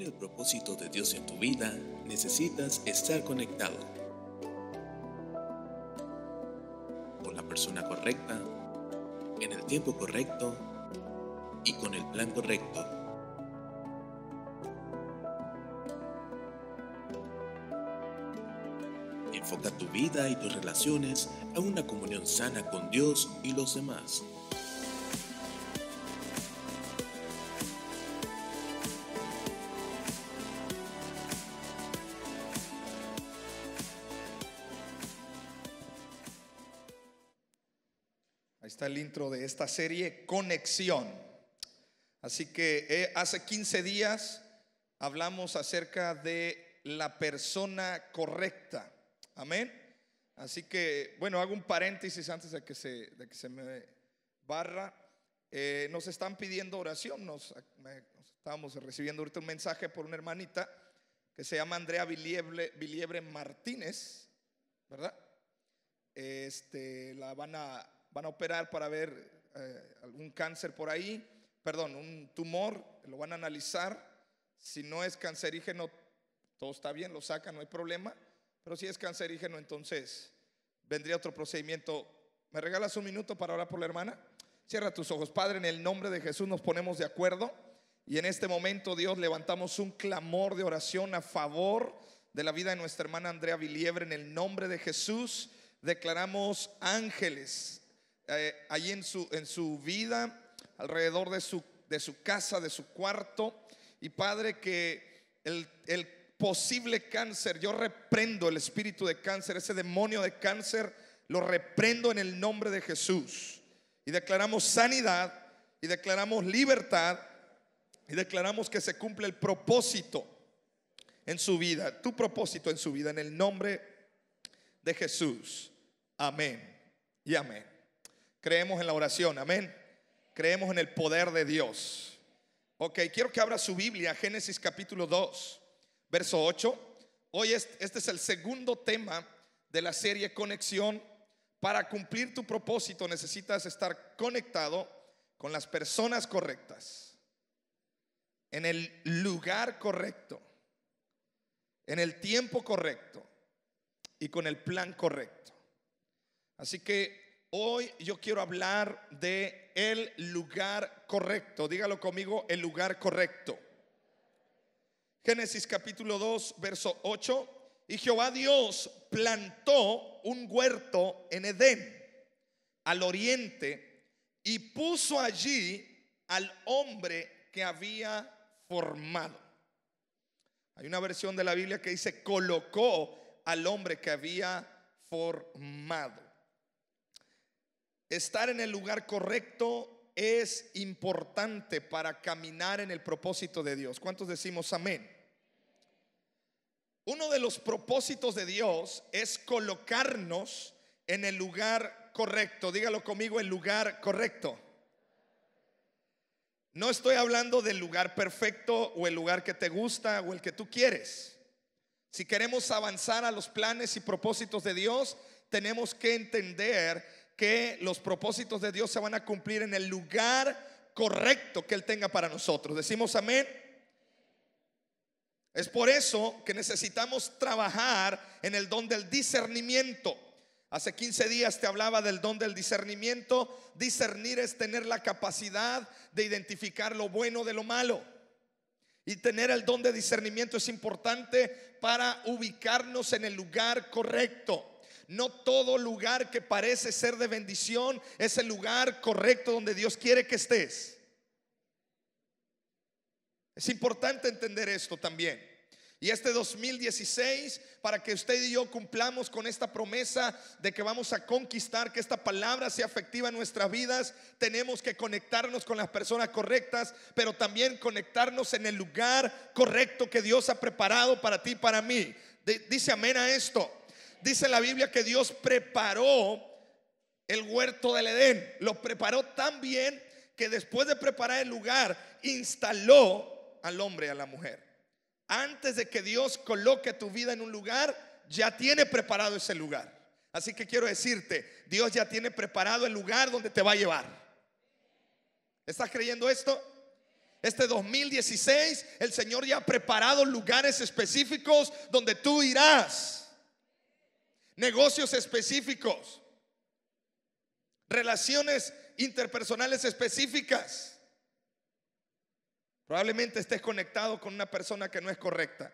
el propósito de Dios en tu vida, necesitas estar conectado con la persona correcta, en el tiempo correcto y con el plan correcto. Enfoca tu vida y tus relaciones a una comunión sana con Dios y los demás. esta serie Conexión. Así que eh, hace 15 días hablamos acerca de la persona correcta. Amén. Así que, bueno, hago un paréntesis antes de que se, que se me barra. Eh, nos están pidiendo oración, nos, estábamos recibiendo ahorita un mensaje por una hermanita que se llama Andrea Viliebre, Martínez, ¿verdad? Este, la van a, van a operar para ver eh, algún cáncer por ahí, perdón, un tumor, lo van a analizar. Si no es cancerígeno, todo está bien, lo sacan, no hay problema. Pero si es cancerígeno, entonces vendría otro procedimiento. ¿Me regalas un minuto para orar por la hermana? Cierra tus ojos, Padre, en el nombre de Jesús nos ponemos de acuerdo. Y en este momento, Dios, levantamos un clamor de oración a favor de la vida de nuestra hermana Andrea Viliebre. En el nombre de Jesús, declaramos ángeles eh, allí en su, en su vida, alrededor de su, de su casa, de su cuarto. Y Padre, que el, el posible cáncer, yo reprendo el espíritu de cáncer, ese demonio de cáncer, lo reprendo en el nombre de Jesús. Y declaramos sanidad y declaramos libertad y declaramos que se cumple el propósito en su vida, tu propósito en su vida, en el nombre de Jesús. Amén y amén. Creemos en la oración, amén. Creemos en el poder de Dios. Ok, quiero que abra su Biblia, Génesis capítulo 2, verso 8. Hoy este es el segundo tema de la serie Conexión. Para cumplir tu propósito necesitas estar conectado con las personas correctas, en el lugar correcto, en el tiempo correcto y con el plan correcto. Así que Hoy yo quiero hablar de el lugar correcto. Dígalo conmigo, el lugar correcto. Génesis capítulo 2, verso 8. Y Jehová Dios plantó un huerto en Edén, al oriente, y puso allí al hombre que había formado. Hay una versión de la Biblia que dice, colocó al hombre que había formado. Estar en el lugar correcto es importante para caminar en el propósito de Dios. ¿Cuántos decimos amén? Uno de los propósitos de Dios es colocarnos en el lugar correcto. Dígalo conmigo, el lugar correcto. No estoy hablando del lugar perfecto o el lugar que te gusta o el que tú quieres. Si queremos avanzar a los planes y propósitos de Dios, tenemos que entender que los propósitos de Dios se van a cumplir en el lugar correcto que Él tenga para nosotros. Decimos amén. Es por eso que necesitamos trabajar en el don del discernimiento. Hace 15 días te hablaba del don del discernimiento. Discernir es tener la capacidad de identificar lo bueno de lo malo. Y tener el don de discernimiento es importante para ubicarnos en el lugar correcto. No todo lugar que parece ser de bendición es el lugar correcto donde Dios quiere que estés. Es importante entender esto también. Y este 2016, para que usted y yo cumplamos con esta promesa de que vamos a conquistar, que esta palabra sea efectiva en nuestras vidas, tenemos que conectarnos con las personas correctas, pero también conectarnos en el lugar correcto que Dios ha preparado para ti y para mí. dice amén a esto dice la Biblia que Dios preparó el huerto del Edén. Lo preparó tan bien que después de preparar el lugar, instaló al hombre y a la mujer. Antes de que Dios coloque tu vida en un lugar, ya tiene preparado ese lugar. Así que quiero decirte, Dios ya tiene preparado el lugar donde te va a llevar. ¿Estás creyendo esto? Este 2016, el Señor ya ha preparado lugares específicos donde tú irás negocios específicos, relaciones interpersonales específicas. Probablemente estés conectado con una persona que no es correcta.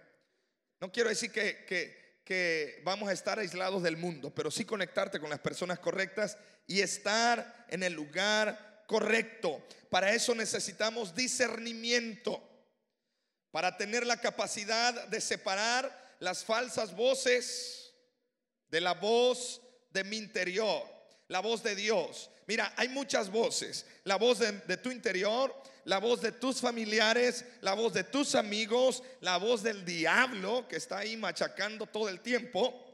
No quiero decir que, vamos a estar aislados del mundo, pero sí conectarte con las personas correctas y estar en el lugar correcto. Para eso necesitamos discernimiento, para tener la capacidad de separar las falsas voces de la voz de mi interior, la voz de Dios. Mira, hay muchas voces. La voz de, tu interior, la voz de tus familiares, la voz de tus amigos, la voz del diablo que está ahí machacando todo el tiempo.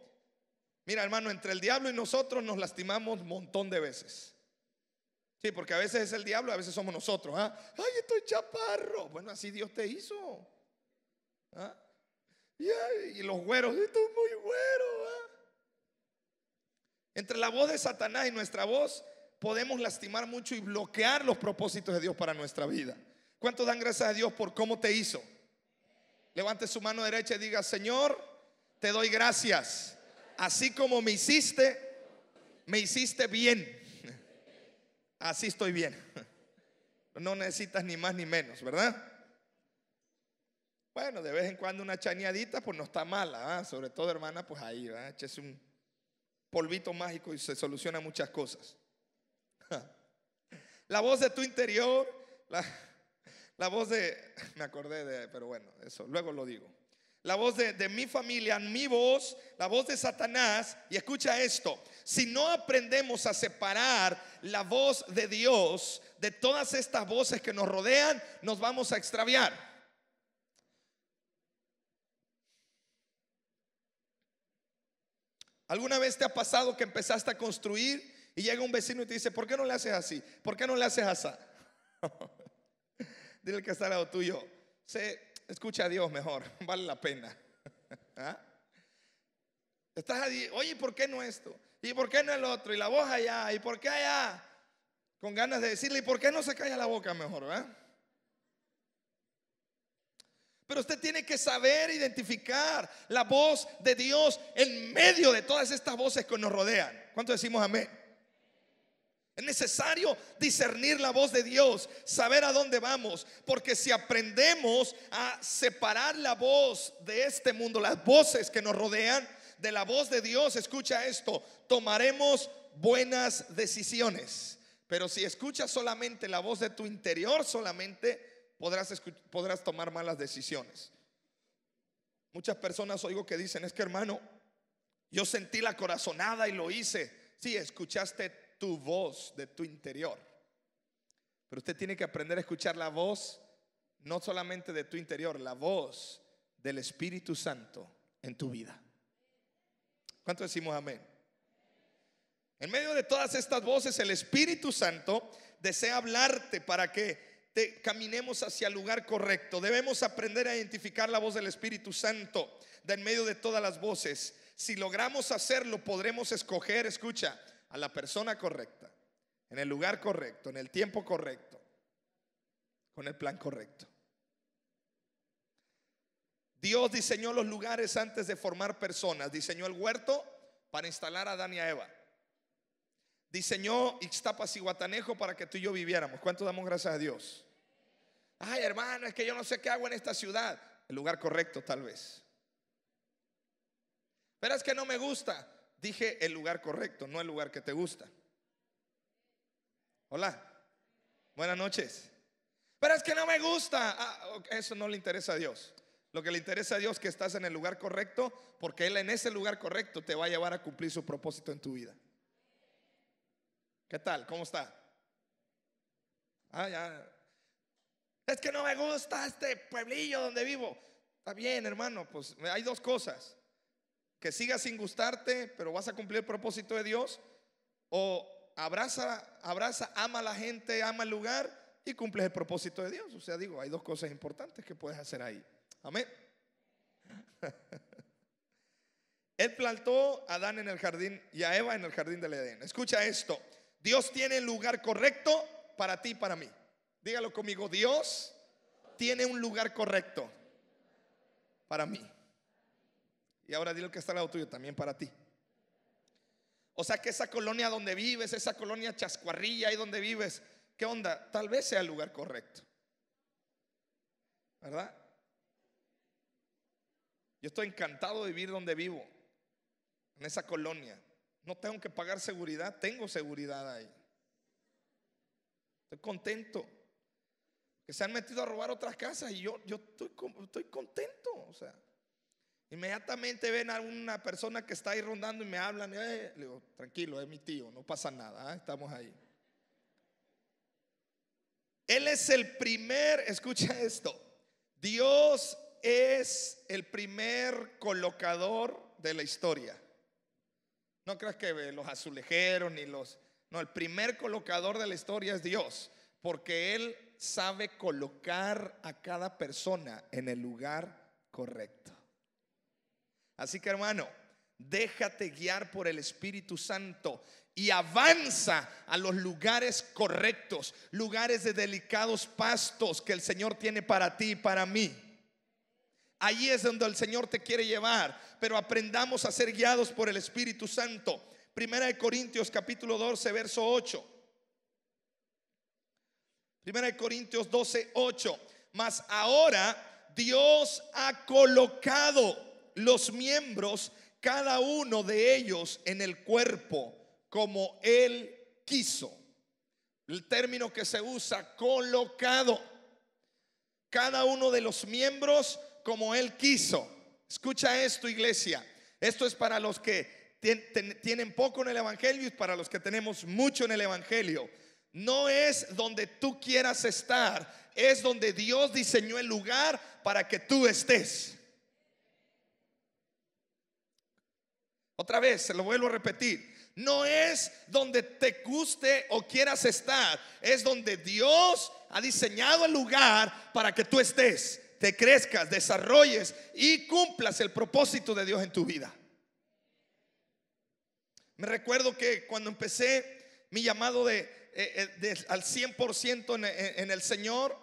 Mira, hermano, entre el diablo y nosotros nos lastimamos un montón de veces. Sí, porque a veces es el diablo, a veces somos nosotros. ¿ah? Ay, estoy chaparro. Bueno, así Dios te hizo. ¿ah? Y, los güeros, estoy muy güero. ¿ah? Entre la voz de Satanás y nuestra voz podemos lastimar mucho y bloquear los propósitos de Dios para nuestra vida. ¿Cuántos dan gracias a Dios por cómo te hizo? Levante su mano derecha y diga, Señor, te doy gracias. Así como me hiciste, me hiciste bien. Así estoy bien. No necesitas ni más ni menos, ¿verdad? Bueno, de vez en cuando una chañadita, pues no está mala, ¿ah? sobre todo hermana, pues ahí, ¿eh? un, polvito mágico y se soluciona muchas cosas. La voz de tu interior, la, voz de, me acordé de, pero bueno, eso, luego lo digo. La voz de, de mi familia, mi voz, la voz de Satanás. Y escucha esto, si no aprendemos a separar la voz de Dios de todas estas voces que nos rodean, nos vamos a extraviar. ¿Alguna vez te ha pasado que empezaste a construir y llega un vecino y te dice, ¿por qué no le haces así? ¿Por qué no le haces así? Dile que está al lado tuyo, se escucha a Dios mejor, vale la pena. ¿Ah? Estás oye, ¿por qué no esto? ¿Y por qué no el otro? ¿Y la voz allá? ¿Y por qué allá? Con ganas de decirle, ¿y por qué no se calla la boca mejor? ¿verdad? Pero usted tiene que saber identificar la voz de Dios en medio de todas estas voces que nos rodean. ¿Cuánto decimos amén? Es necesario discernir la voz de Dios, saber a dónde vamos, porque si aprendemos a separar la voz de este mundo, las voces que nos rodean, de la voz de Dios, escucha esto, tomaremos buenas decisiones. Pero si escuchas solamente la voz de tu interior solamente, podrás, tomar malas decisiones. Muchas personas oigo que dicen, es que hermano, yo sentí la corazonada y lo hice. Sí, escuchaste tu voz de tu interior. Pero usted tiene que aprender a escuchar la voz, no solamente de tu interior, la voz del Espíritu Santo en tu vida. ¿Cuánto decimos amén? En medio de todas estas voces, el Espíritu Santo desea hablarte para que caminemos hacia el lugar correcto. Debemos aprender a identificar la voz del Espíritu Santo de en medio de todas las voces. Si logramos hacerlo, podremos escoger, escucha, a la persona correcta, en el lugar correcto, en el tiempo correcto, con el plan correcto. Dios diseñó los lugares antes de formar personas. Diseñó el huerto para instalar a Dani y a Eva. Diseñó Ixtapas y Guatanejo para que tú y yo viviéramos. ¿Cuánto damos gracias a Dios? Ay, hermano, es que yo no sé qué hago en esta ciudad. El lugar correcto, tal vez. Pero es que no me gusta. Dije el lugar correcto, no el lugar que te gusta. Hola. Buenas noches. Pero es que no me gusta. Ah, eso no le interesa a Dios. Lo que le interesa a Dios es que estás en el lugar correcto, porque Él en ese lugar correcto te va a llevar a cumplir su propósito en tu vida. ¿Qué tal? ¿Cómo está? Ah, ya. Es que no me gusta este pueblillo donde vivo. Está bien, hermano, pues hay dos cosas. Que sigas sin gustarte, pero vas a cumplir el propósito de Dios. O abraza, abraza, ama a la gente, ama el lugar y cumples el propósito de Dios. O sea, digo, hay dos cosas importantes que puedes hacer ahí. Amén. Él plantó a Adán en el jardín y a Eva en el jardín del Edén. Escucha esto. Dios tiene el lugar correcto para ti y para mí. Dígalo conmigo, Dios tiene un lugar correcto para mí. Y ahora dile que está al lado tuyo, también para ti. O sea que esa colonia donde vives, esa colonia chascuarrilla ahí donde vives, ¿qué onda? Tal vez sea el lugar correcto. ¿Verdad? Yo estoy encantado de vivir donde vivo, en esa colonia. No tengo que pagar seguridad, tengo seguridad ahí. Estoy contento que se han metido a robar otras casas y yo, yo estoy, contento. O sea, inmediatamente ven a una persona que está ahí rondando y me hablan. Eh", le digo, tranquilo, es mi tío, no pasa nada, ah, estamos ahí. Él es el primer, escucha esto, Dios es el primer colocador de la historia. No creas que los azulejeros ni los... No, el primer colocador de la historia es Dios, porque Él sabe colocar a cada persona en el lugar correcto. Así que hermano, déjate guiar por el Espíritu Santo y avanza a los lugares correctos, lugares de delicados pastos que el Señor tiene para ti y para mí. Allí es donde el Señor te quiere llevar, pero aprendamos a ser guiados por el Espíritu Santo. Primera de Corintios capítulo 12, verso 8 de Corintios 12, 8. Mas ahora Dios ha colocado los miembros, cada uno de ellos, en el cuerpo como Él quiso. El término que se usa, colocado. Cada uno de los miembros como Él quiso. Escucha esto, iglesia. Esto es para los que tienen poco en el Evangelio y para los que tenemos mucho en el Evangelio no es donde tú quieras estar, es donde Dios diseñó el lugar para que tú estés. Otra vez, se lo vuelvo a repetir. No es donde te guste o quieras estar, es donde Dios ha diseñado el lugar para que tú estés, te crezcas, desarrolles y cumplas el propósito de Dios en tu vida. Me recuerdo que cuando empecé mi llamado de, eh, eh, al 100% eh, en, el Señor.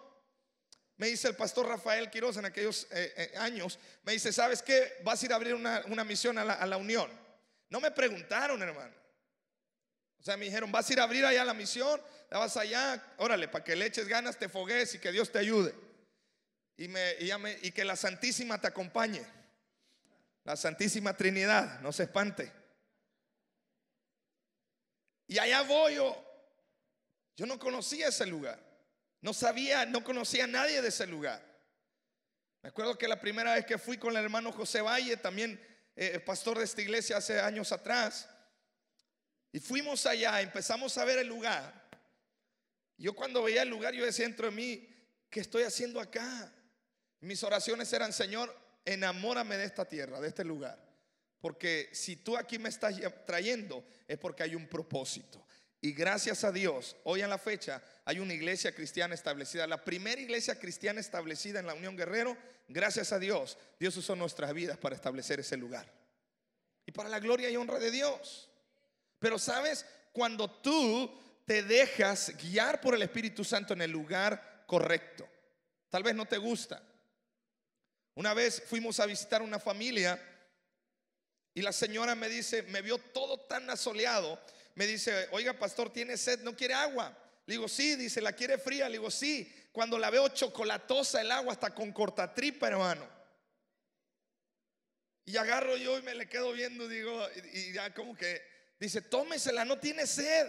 Me dice el pastor Rafael Quiroz en aquellos años, me dice, ¿sabes qué? Vas a ir a abrir una, misión a la, Unión. No me preguntaron, hermano. O sea, me dijeron, vas a ir a abrir allá la misión, la vas allá, órale, para que le eches ganas, te fogues y que Dios te ayude. Y, me, y que la Santísima te acompañe. La Santísima Trinidad, no se espante. Y allá voy yo yo no conocía ese lugar. No sabía, no conocía a nadie de ese lugar. Me acuerdo que la primera vez que fui con el hermano José Valle, también eh, el pastor de esta iglesia hace años atrás, y fuimos allá, empezamos a ver el lugar. Yo cuando veía el lugar, yo decía dentro de mí, ¿qué estoy haciendo acá? Mis oraciones eran, Señor, enamórame de esta tierra, de este lugar. Porque si tú aquí me estás trayendo, es porque hay un propósito. Y gracias a Dios, hoy en la fecha hay una iglesia cristiana establecida, la primera iglesia cristiana establecida en la Unión Guerrero. Gracias a Dios, Dios usó nuestras vidas para establecer ese lugar. Y para la gloria y honra de Dios. Pero sabes, cuando tú te dejas guiar por el Espíritu Santo en el lugar correcto, tal vez no te gusta. Una vez fuimos a visitar una familia y la señora me dice, me vio todo tan asoleado me dice, oiga pastor, tiene sed, no quiere agua. Le digo, sí, dice, la quiere fría. Le digo, sí, cuando la veo chocolatosa el agua, está con tripa, hermano. Y agarro yo y me le quedo viendo, digo, y, ya como que dice, tómesela, no tiene sed.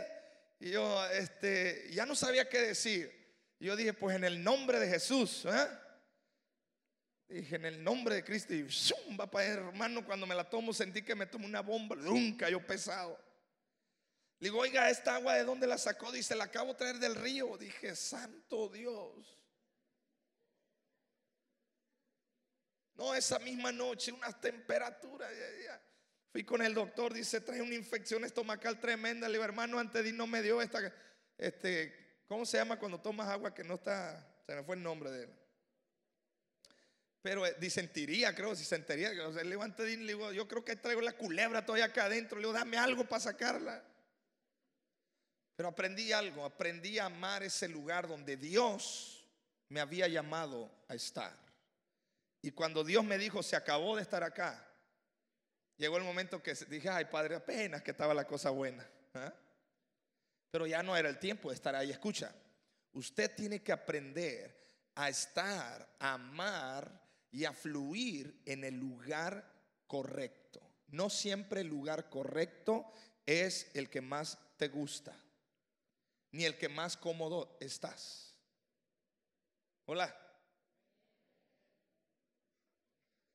Y yo, este, ya no sabía qué decir. yo dije, pues en el nombre de Jesús, ¿eh? Dije, en el nombre de Cristo, y va para hermano, cuando me la tomo sentí que me tomo una bomba, nunca yo pesado. Le digo, oiga, ¿esta agua de dónde la sacó? Dice, la acabo de traer del río. Dije, santo Dios. No, esa misma noche, Unas temperaturas Fui con el doctor, dice, trae una infección estomacal tremenda. Le digo, hermano, antes de no me dio esta, este, ¿cómo se llama cuando tomas agua que no está, se me fue el nombre de él? Pero eh, disentiría, creo, si O le digo, le digo, yo creo que traigo la culebra todavía acá adentro. Le digo, dame algo para sacarla. Pero aprendí algo, aprendí a amar ese lugar donde Dios me había llamado a estar. Y cuando Dios me dijo, se acabó de estar acá, llegó el momento que dije, ay Padre, apenas que estaba la cosa buena. ¿ah? Pero ya no era el tiempo de estar ahí. Escucha, usted tiene que aprender a estar, a amar y a fluir en el lugar correcto. No siempre el lugar correcto es el que más te gusta ni el que más cómodo estás. Hola.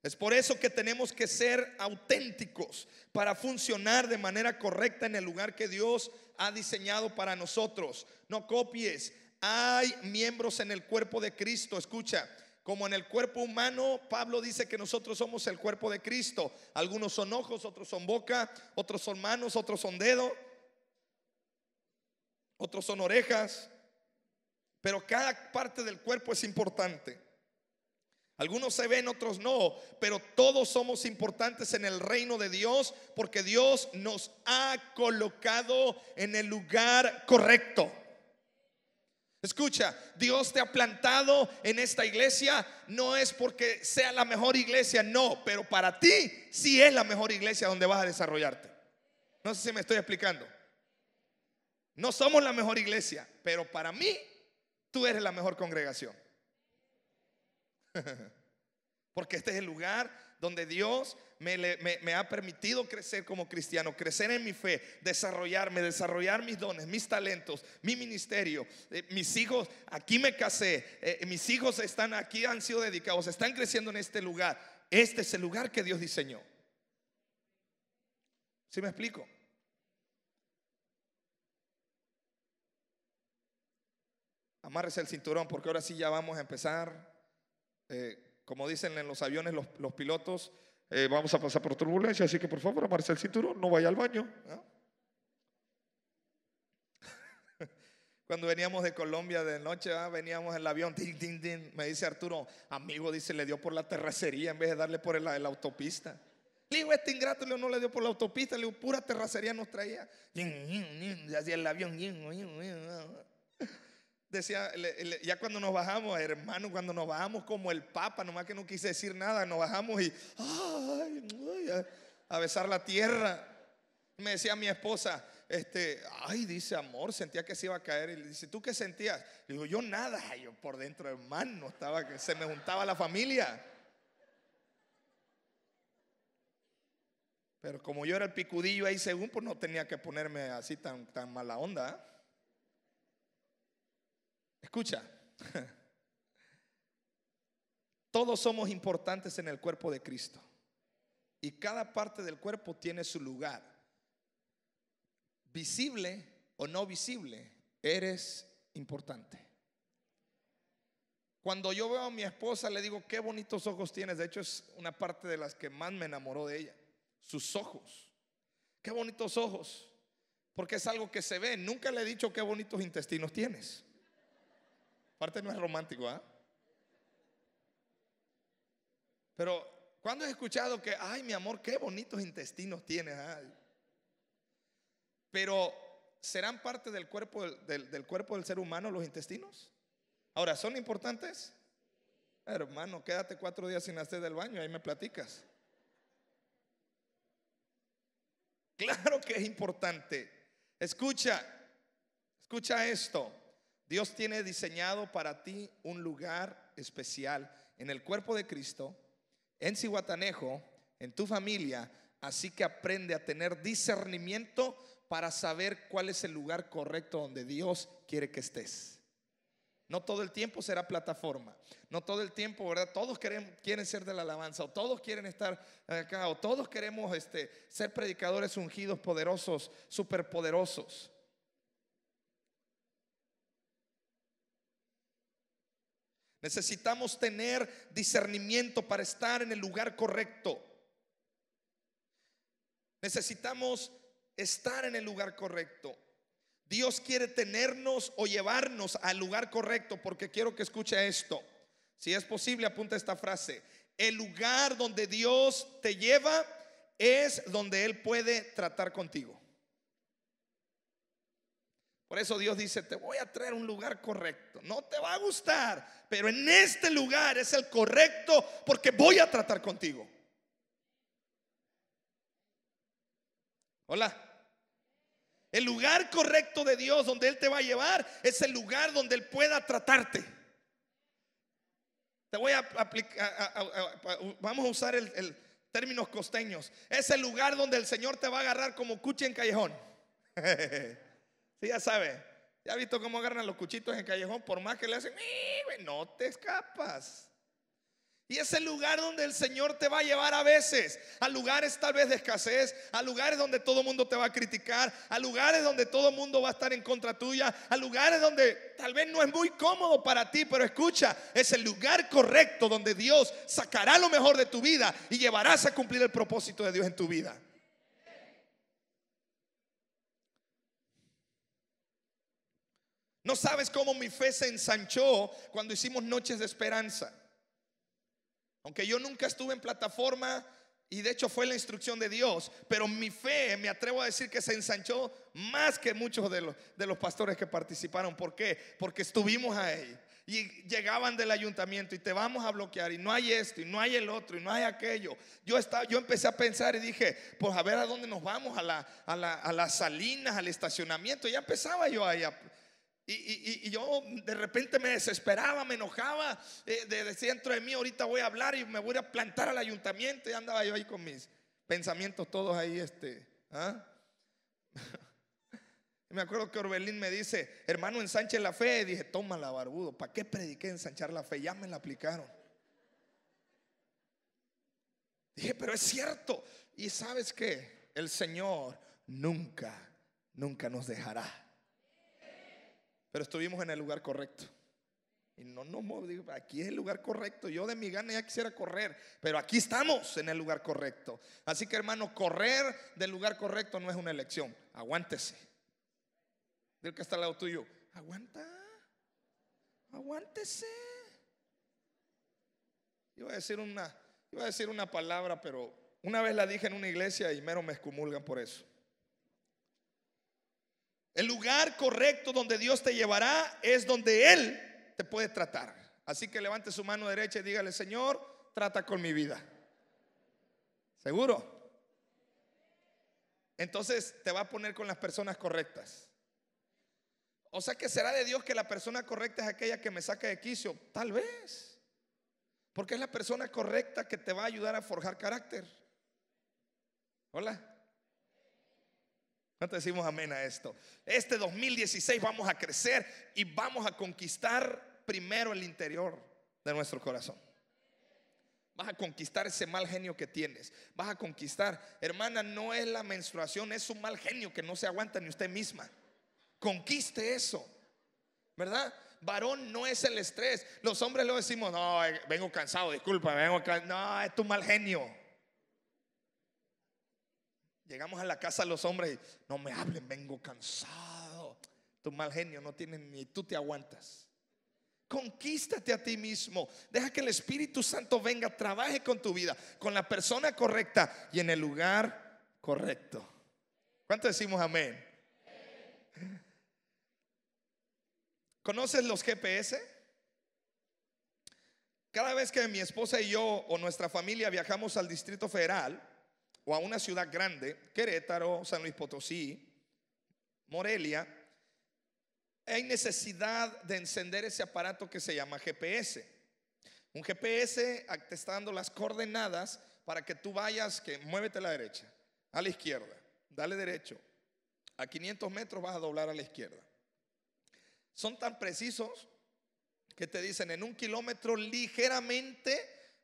Es por eso que tenemos que ser auténticos para funcionar de manera correcta en el lugar que Dios ha diseñado para nosotros. No copies. Hay miembros en el cuerpo de Cristo. Escucha, como en el cuerpo humano, Pablo dice que nosotros somos el cuerpo de Cristo. Algunos son ojos, otros son boca, otros son manos, otros son dedos otros son orejas, pero cada parte del cuerpo es importante. Algunos se ven, otros no, pero todos somos importantes en el reino de Dios porque Dios nos ha colocado en el lugar correcto. Escucha, Dios te ha plantado en esta iglesia, no es porque sea la mejor iglesia, no, pero para ti sí es la mejor iglesia donde vas a desarrollarte. No sé si me estoy explicando. No somos la mejor iglesia, pero para mí tú eres la mejor congregación. Porque este es el lugar donde Dios me, ha permitido crecer como cristiano, crecer en mi fe, desarrollarme, desarrollar mis dones, mis talentos, mi ministerio. Eh, mis hijos, aquí me casé, eh, mis hijos están aquí, han sido dedicados, están creciendo en este lugar. Este es el lugar que Dios diseñó. Si me explico? Amárrese el cinturón porque ahora sí ya vamos a empezar. Eh, como dicen en los aviones los, pilotos, eh, vamos a pasar por turbulencia, así que por favor amárrese el cinturón, no vaya al baño. Cuando veníamos de Colombia de noche, veníamos en el avión, me dice Arturo, amigo, dice, le dio por la terracería en vez de darle por la, autopista. Le digo, este ingrato no le dio por la autopista, le digo, pura terracería nos traía. Y así el avión decía, ya cuando nos bajamos, hermano, cuando nos bajamos como el Papa, nomás que no quise decir nada, nos bajamos y a, besar la tierra. Me decía mi esposa, este, ay, dice amor, sentía que se iba a caer. Y le dice, ¿tú qué sentías? Le digo, yo nada, yo por dentro, hermano, estaba que se me juntaba la familia. Pero como yo era el picudillo ahí según, pues no tenía que ponerme así tan, mala onda. Escucha, todos somos importantes en el cuerpo de Cristo y cada parte del cuerpo tiene su lugar. Visible o no visible, eres importante. Cuando yo veo a mi esposa, le digo, qué bonitos ojos tienes. De hecho, es una parte de las que más me enamoró de ella. Sus ojos. Qué bonitos ojos. Porque es algo que se ve. Nunca le he dicho qué bonitos intestinos tienes. Aparte no es romántico, ¿ah? Pero, ¿cuándo he escuchado que, ay, mi amor, qué bonitos intestinos tienes? Pero, ¿serán parte del cuerpo del, del cuerpo del ser humano los intestinos? Ahora, ¿son importantes? Hermano, quédate cuatro días sin hacer del baño, ahí me platicas. Claro que es importante. Escucha, escucha esto. Dios tiene diseñado para ti un lugar especial en el cuerpo de Cristo, en Cihuatanejo, en tu familia, así que aprende a tener discernimiento para saber cuál es el lugar correcto donde Dios quiere que estés. No todo el tiempo será plataforma, no todo el tiempo, ¿verdad? Todos quieren ser de la alabanza, o todos quieren estar acá, o todos queremos este, ser predicadores ungidos, poderosos, superpoderosos. Necesitamos tener discernimiento para estar en el lugar correcto. Necesitamos estar en el lugar correcto. Dios quiere tenernos o llevarnos al lugar correcto porque quiero que escuche esto. Si es posible, apunta esta frase. El lugar donde Dios te lleva es donde Él puede tratar contigo. Por eso Dios dice, te voy a traer un lugar correcto. No te va a gustar, pero en este lugar es el correcto porque voy a tratar contigo. Hola. El lugar correcto de Dios donde Él te va a llevar es el lugar donde Él pueda tratarte. Te voy a aplicar, vamos a usar el, términos costeños. Es el lugar donde el Señor te va a agarrar como cuche en callejón. Sí, ya sabe. Ya ha visto cómo agarran los cuchitos en callejón, por más que le hacen, eh, no te escapas. Y es el lugar donde el Señor te va a llevar a veces, a lugares tal vez de escasez, a lugares donde todo el mundo te va a criticar, a lugares donde todo el mundo va a estar en contra tuya, a lugares donde tal vez no es muy cómodo para ti, pero escucha, es el lugar correcto donde Dios sacará lo mejor de tu vida y llevarás a cumplir el propósito de Dios en tu vida. No sabes cómo mi fe se ensanchó cuando hicimos noches de esperanza. Aunque yo nunca estuve en plataforma y de hecho fue la instrucción de Dios, pero mi fe, me atrevo a decir que se ensanchó más que muchos de los, pastores que participaron. ¿Por qué? Porque estuvimos ahí y llegaban del ayuntamiento y te vamos a bloquear y no hay esto y no hay el otro y no hay aquello. Yo, estaba, yo empecé a pensar y dije, pues a ver a dónde nos vamos, a, las salinas, al estacionamiento. Ya empezaba yo ahí a, y, yo de repente me desesperaba, me enojaba. Eh, de, dentro de mí, ahorita voy a hablar y me voy a plantar al ayuntamiento. Y andaba yo ahí con mis pensamientos todos ahí. Este, ¿ah? me acuerdo que Orbelín me dice: Hermano, ensanche la fe. Y dije: Tómala, barbudo. ¿Para qué prediqué ensanchar la fe? Ya me la aplicaron. Dije: Pero es cierto. Y sabes que el Señor nunca, nunca nos dejará. Pero estuvimos en el lugar correcto. Y no, no, aquí es el lugar correcto. Yo de mi gana ya quisiera correr, pero aquí estamos en el lugar correcto. Así que hermano, correr del lugar correcto no es una elección. Aguántese. Del que está al lado tuyo, aguanta, aguántese. Iba a decir una, a decir una palabra, pero una vez la dije en una iglesia y mero me excomulgan por eso. El lugar correcto donde Dios te llevará es donde Él te puede tratar. Así que levante su mano derecha y dígale, Señor, trata con mi vida. ¿Seguro? Entonces te va a poner con las personas correctas. O sea que será de Dios que la persona correcta es aquella que me saca de quicio. Tal vez. Porque es la persona correcta que te va a ayudar a forjar carácter. Hola te decimos amén a esto? Este 2016 vamos a crecer y vamos a conquistar primero el interior de nuestro corazón. Vas a conquistar ese mal genio que tienes. Vas a conquistar. Hermana, no es la menstruación, es un mal genio que no se aguanta ni usted misma. Conquiste eso. ¿Verdad? Varón no es el estrés. Los hombres lo decimos, no, eh, vengo cansado, disculpa, vengo cansado. No, es tu mal genio. Llegamos a la casa de los hombres no me hablen, vengo cansado. Tu mal genio no tiene ni tú te aguantas. Conquístate a ti mismo. Deja que el Espíritu Santo venga, trabaje con tu vida, con la persona correcta y en el lugar correcto. ¿Cuánto decimos amén? ¿Conoces los GPS? Cada vez que mi esposa y yo o nuestra familia viajamos al Distrito Federal, o a una ciudad grande, Querétaro, San Luis Potosí, Morelia, hay necesidad de encender ese aparato que se llama GPS. Un GPS te está dando las coordenadas para que tú vayas, que muévete a la derecha, a la izquierda, dale derecho. A 500 metros vas a doblar a la izquierda. Son tan precisos que te dicen en un kilómetro ligeramente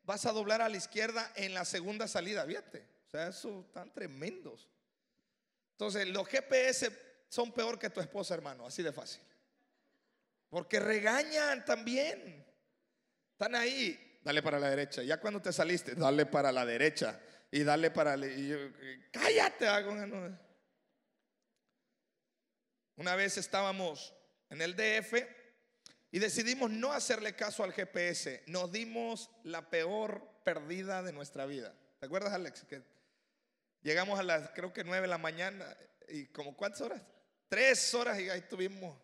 vas a doblar a la izquierda en la segunda salida, fíjate sea, eso están tremendos. Entonces, los GPS son peor que tu esposa, hermano, así de fácil. Porque regañan también. Están ahí, dale para la derecha. Ya cuando te saliste, dale para la derecha. Y dale para la... Y cállate, hago Una vez estábamos en el DF y decidimos no hacerle caso al GPS. Nos dimos la peor perdida de nuestra vida. ¿Te acuerdas, Alex? Que Llegamos a las, creo que 9 de la mañana, y como cuántas horas? Tres horas y ahí estuvimos.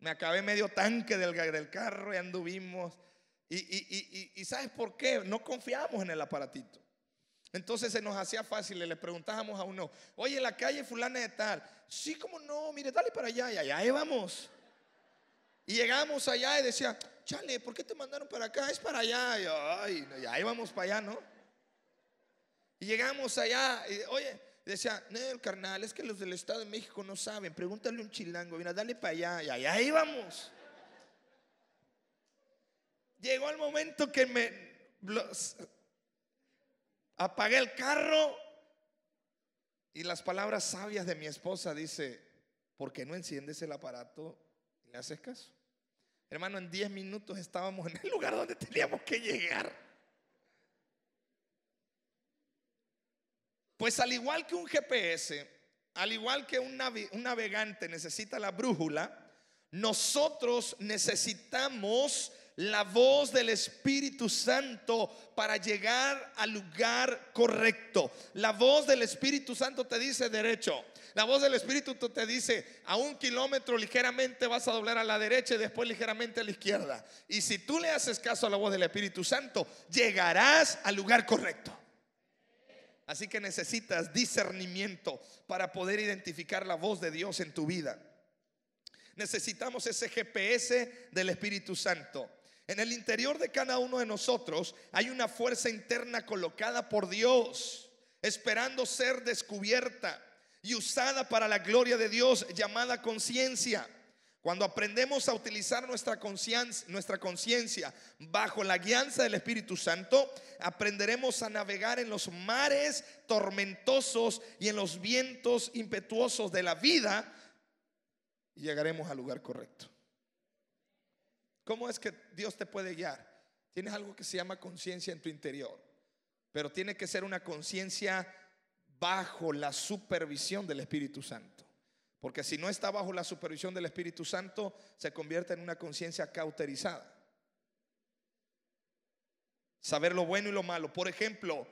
Me acabé medio tanque del, carro y anduvimos. Y, ¿sabes por qué? No confiamos en el aparatito. Entonces se nos hacía fácil, le preguntábamos a uno, oye, en la calle fulana de tal, sí, como no, mire, dale para allá, y allá vamos. Y llegamos allá y decía, chale, ¿por qué te mandaron para acá? Es para allá, y ahí vamos para allá, ¿no? llegamos allá, y, oye, decía, no, el carnal, es que los del Estado de México no saben, pregúntale un chilango, mira, dale para allá, y allá íbamos. Llegó el momento que me apagué el carro y las palabras sabias de mi esposa dice, ¿por qué no enciendes el aparato y le haces caso? Hermano, en 10 minutos estábamos en el lugar donde teníamos que llegar. Pues al igual que un GPS, al igual que un, navegante necesita la brújula, nosotros necesitamos la voz del Espíritu Santo para llegar al lugar correcto. La voz del Espíritu Santo te dice derecho. La voz del Espíritu te dice, a un kilómetro ligeramente vas a doblar a la derecha y después ligeramente a la izquierda. Y si tú le haces caso a la voz del Espíritu Santo, llegarás al lugar correcto. Así que necesitas discernimiento para poder identificar la voz de Dios en tu vida. Necesitamos ese GPS del Espíritu Santo. En el interior de cada uno de nosotros hay una fuerza interna colocada por Dios, esperando ser descubierta y usada para la gloria de Dios, llamada conciencia. Cuando aprendemos a utilizar nuestra conciencia, bajo la guianza del Espíritu Santo, aprenderemos a navegar en los mares tormentosos y en los vientos impetuosos de la vida y llegaremos al lugar correcto. ¿Cómo es que Dios te puede guiar? Tienes algo que se llama conciencia en tu interior, pero tiene que ser una conciencia bajo la supervisión del Espíritu Santo. Porque si no está bajo la supervisión del Espíritu Santo, se convierte en una conciencia cauterizada. Saber lo bueno y lo malo. Por ejemplo,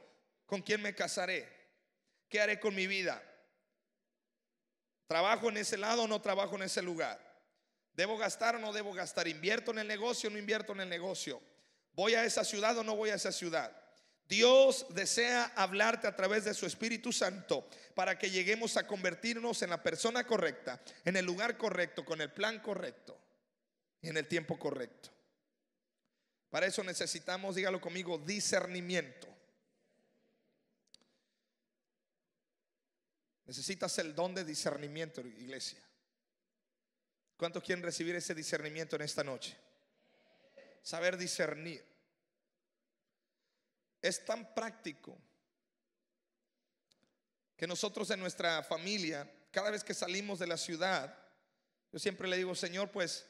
¿con quién me casaré? ¿Qué haré con mi vida? ¿Trabajo en ese lado o no trabajo en ese lugar? ¿Debo gastar o no debo gastar? ¿Invierto en el negocio o no invierto en el negocio? ¿Voy a esa ciudad o no voy a esa ciudad? Dios desea hablarte a través de su Espíritu Santo para que lleguemos a convertirnos en la persona correcta, en el lugar correcto, con el plan correcto y en el tiempo correcto. Para eso necesitamos, dígalo conmigo, discernimiento. Necesitas el don de discernimiento, iglesia. ¿Cuántos quieren recibir ese discernimiento en esta noche? Saber discernir es tan práctico que nosotros en nuestra familia, cada vez que salimos de la ciudad, yo siempre le digo, Señor, pues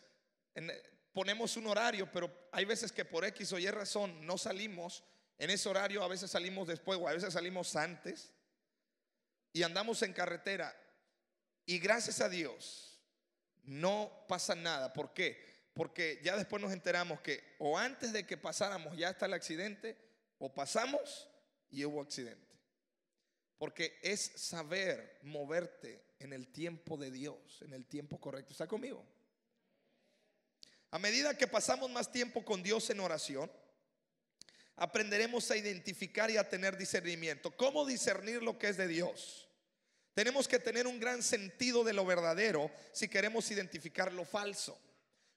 ponemos un horario, pero hay veces que por X o Y razón no salimos en ese horario, a veces salimos después o a veces salimos antes y andamos en carretera. Y gracias a Dios no pasa nada. ¿Por qué? Porque ya después nos enteramos que o antes de que pasáramos ya está el accidente o pasamos y hubo accidente. Porque es saber moverte en el tiempo de Dios, en el tiempo correcto. ¿Está conmigo? A medida que pasamos más tiempo con Dios en oración, aprenderemos a identificar y a tener discernimiento. ¿Cómo discernir lo que es de Dios? Tenemos que tener un gran sentido de lo verdadero si queremos identificar lo falso.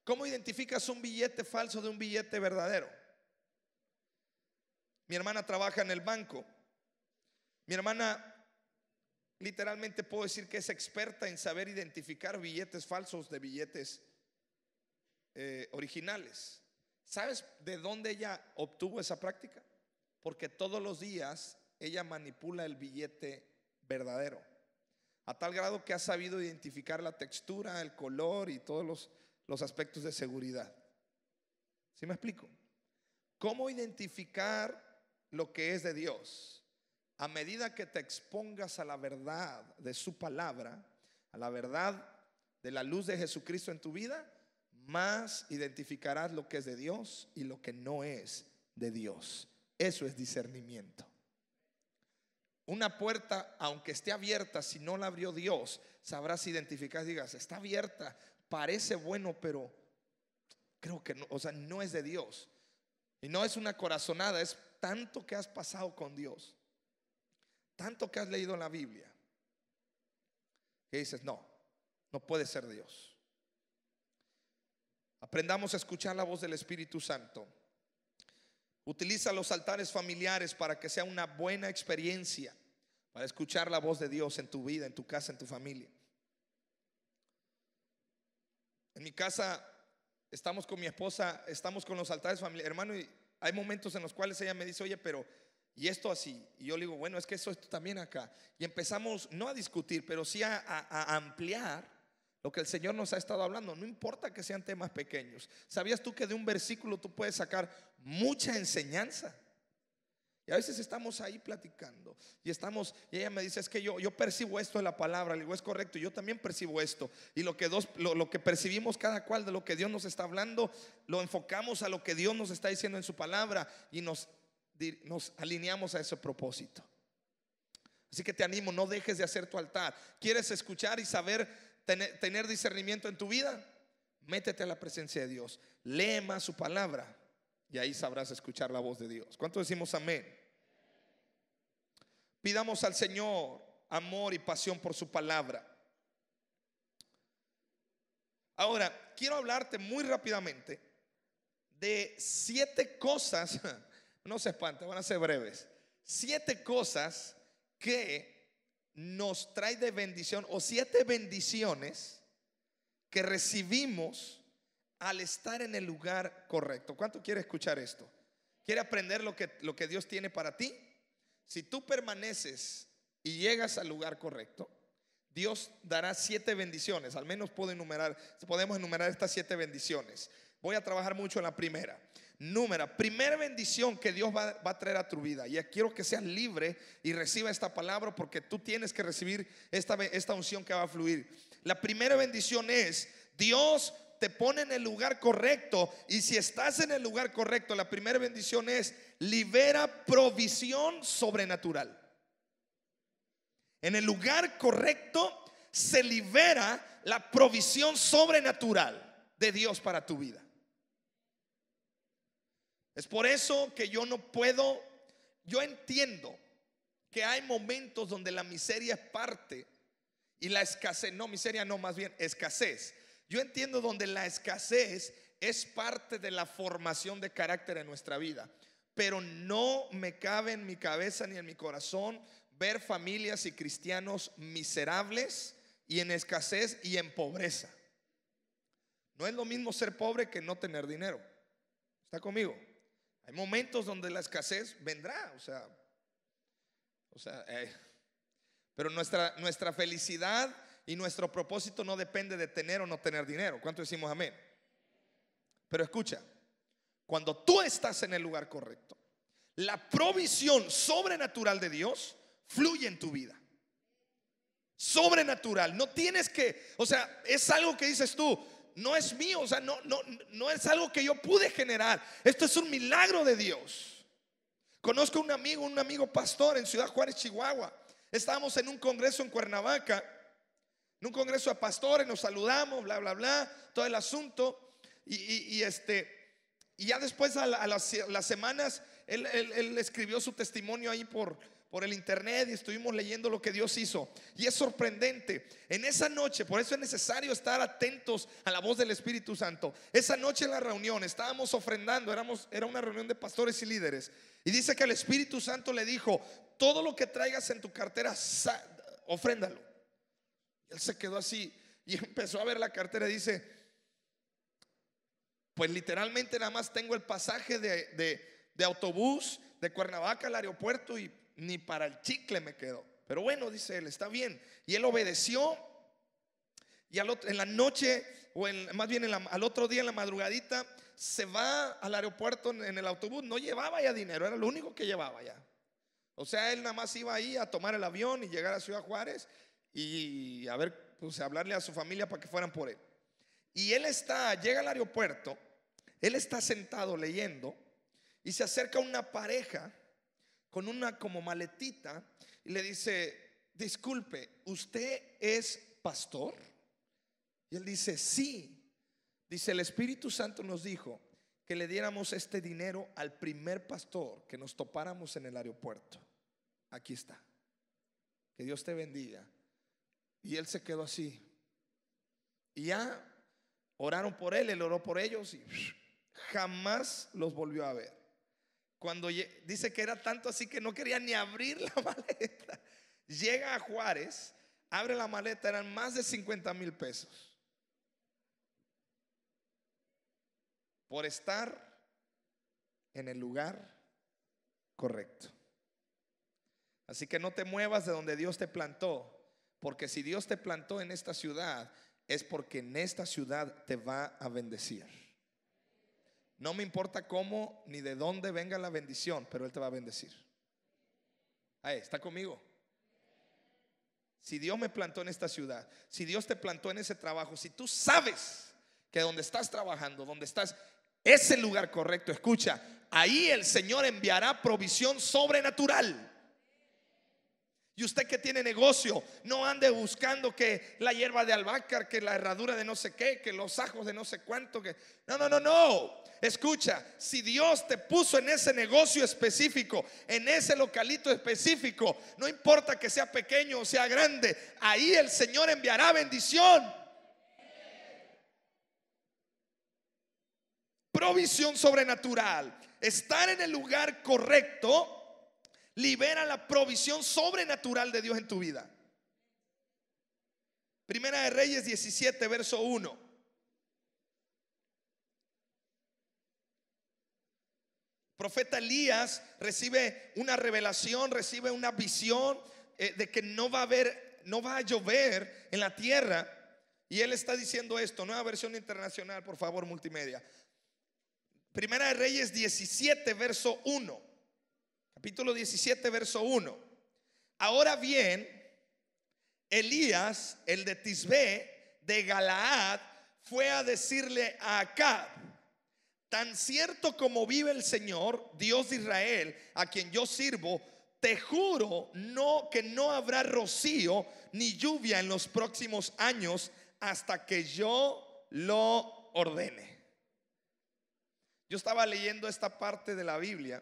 ¿Cómo identificas un billete falso de un billete verdadero? Mi hermana trabaja en el banco. Mi hermana literalmente puedo decir que es experta en saber identificar billetes falsos de billetes eh, originales. ¿Sabes de dónde ella obtuvo esa práctica? Porque todos los días ella manipula el billete verdadero, a tal grado que ha sabido identificar la textura, el color y todos los, los aspectos de seguridad. ¿Sí me explico? ¿Cómo identificar lo que es de Dios. A medida que te expongas a la verdad de su palabra, a la verdad de la luz de Jesucristo en tu vida, más identificarás lo que es de Dios y lo que no es de Dios. Eso es discernimiento. Una puerta, aunque esté abierta, si no la abrió Dios, sabrás identificar, digas, está abierta, parece bueno, pero creo que no, o sea, no es de Dios. Y no es una corazonada, es tanto que has pasado con Dios, tanto que has leído la Biblia, que dices, no, no puede ser Dios. Aprendamos a escuchar la voz del Espíritu Santo. Utiliza los altares familiares para que sea una buena experiencia para escuchar la voz de Dios en tu vida, en tu casa, en tu familia. En mi casa estamos con mi esposa, estamos con los altares familiares. Hermano, y hay momentos en los cuales ella me dice, oye, pero, y esto así. Y yo le digo, bueno, es que eso esto también acá. Y empezamos no a discutir, pero sí a, a ampliar lo que el Señor nos ha estado hablando. No importa que sean temas pequeños. ¿Sabías tú que de un versículo tú puedes sacar mucha enseñanza? Y a veces estamos ahí platicando y estamos, y ella me dice, es que yo, percibo esto en la palabra, le digo, es correcto, yo también percibo esto. Y lo que, dos, lo, que percibimos cada cual de lo que Dios nos está hablando, lo enfocamos a lo que Dios nos está diciendo en su palabra y nos, alineamos a ese propósito. Así que te animo, no dejes de hacer tu altar. ¿Quieres escuchar y saber tener, tener discernimiento en tu vida? Métete a la presencia de Dios, lee más su palabra y ahí sabrás escuchar la voz de Dios. ¿Cuánto decimos amén? Pidamos al Señor amor y pasión por su palabra. Ahora, quiero hablarte muy rápidamente de siete cosas, no se espante, van a ser breves, siete cosas que nos trae de bendición o siete bendiciones que recibimos al estar en el lugar correcto. ¿Cuánto quiere escuchar esto? ¿Quiere aprender lo que, lo que Dios tiene para ti? Si tú permaneces y llegas al lugar correcto, Dios dará siete bendiciones. Al menos puedo enumerar, podemos enumerar estas siete bendiciones. Voy a trabajar mucho en la primera. Número, primera bendición que Dios va, a traer a tu vida. Y quiero que seas libre y reciba esta palabra porque tú tienes que recibir esta, esta unción que va a fluir. La primera bendición es, Dios te pone en el lugar correcto. Y si estás en el lugar correcto, la primera bendición es libera provisión sobrenatural. En el lugar correcto se libera la provisión sobrenatural de Dios para tu vida. Es por eso que yo no puedo, yo entiendo que hay momentos donde la miseria es parte y la escasez, no miseria, no, más bien escasez yo entiendo donde la escasez es parte de la formación de carácter en nuestra vida, pero no me cabe en mi cabeza ni en mi corazón ver familias y cristianos miserables y en escasez y en pobreza. No es lo mismo ser pobre que no tener dinero. ¿Está conmigo? Hay momentos donde la escasez vendrá, o sea, o sea, eh, pero nuestra, nuestra felicidad y nuestro propósito no depende de tener o no tener dinero. ¿Cuánto decimos amén? Pero escucha, cuando tú estás en el lugar correcto, la provisión sobrenatural de Dios fluye en tu vida. Sobrenatural, no tienes que, o sea, es algo que dices tú, no es mío, o sea, no, no, no es algo que yo pude generar. Esto es un milagro de Dios. Conozco un amigo, un amigo pastor en Ciudad Juárez, Chihuahua. Estábamos en un congreso en Cuernavaca en un congreso a pastores nos saludamos, bla, bla, bla, todo el asunto. Y, este, y ya después a, las, semanas, él, escribió su testimonio ahí por, por el internet y estuvimos leyendo lo que Dios hizo. Y es sorprendente. En esa noche, por eso es necesario estar atentos a la voz del Espíritu Santo. Esa noche en la reunión estábamos ofrendando, éramos, era una reunión de pastores y líderes. Y dice que el Espíritu Santo le dijo, todo lo que traigas en tu cartera, ofréndalo. Él se quedó así y empezó a ver la cartera y dice, pues literalmente nada más tengo el pasaje de, autobús de Cuernavaca al aeropuerto y ni para el chicle me quedo Pero bueno, dice él, está bien. Y él obedeció y en la noche, o más bien al otro día en la madrugadita, se va al aeropuerto en, en el autobús. No llevaba ya dinero, era lo único que llevaba ya. O sea, él nada más iba ahí a tomar el avión y llegar a Ciudad Juárez y a ver, pues hablarle a su familia para que fueran por él. Y él está, llega al aeropuerto, él está sentado leyendo y se acerca una pareja con una como maletita y le dice, disculpe, ¿usted es pastor? Y él dice, sí. Dice, el Espíritu Santo nos dijo que le diéramos este dinero al primer pastor que nos topáramos en el aeropuerto. Aquí está. Que Dios te bendiga. Y él se quedó así. Y ya oraron por él, él oró por ellos y jamás los volvió a ver. Cuando dice que era tanto así que no quería ni abrir la maleta. Llega a Juárez, abre la maleta, eran más de 50 mil pesos. Por estar en el lugar correcto. Así que no te muevas de donde Dios te plantó porque si Dios te plantó en esta ciudad, es porque en esta ciudad te va a bendecir. No me importa cómo ni de dónde venga la bendición, pero Él te va a bendecir. Ahí, está conmigo. Si Dios me plantó en esta ciudad, si Dios te plantó en ese trabajo, si tú sabes que donde estás trabajando, donde estás, es el lugar correcto, escucha, ahí el Señor enviará provisión sobrenatural. Y usted que tiene negocio, no ande buscando que la hierba de albahaca, que la herradura de no sé qué, que los ajos de no sé cuánto, que no, no, no, no. Escucha, si Dios te puso en ese negocio específico, en ese localito específico, no importa que sea pequeño o sea grande, ahí el Señor enviará bendición. Provisión sobrenatural. Estar en el lugar correcto libera la provisión sobrenatural de Dios en tu vida. Primera de Reyes 17, verso 1. Profeta Elías recibe una revelación, recibe una visión eh, de que no va a haber, no va a llover en la tierra. Y él está diciendo esto, nueva versión internacional, por favor, multimedia. Primera de Reyes 17, verso 1 capítulo 17, verso 1. Ahora bien, Elías, el de Tisbé, de Galaad, fue a decirle a Acab, tan cierto como vive el Señor, Dios de Israel, a quien yo sirvo, te juro no que no habrá rocío ni lluvia en los próximos años hasta que yo lo ordene. Yo estaba leyendo esta parte de la Biblia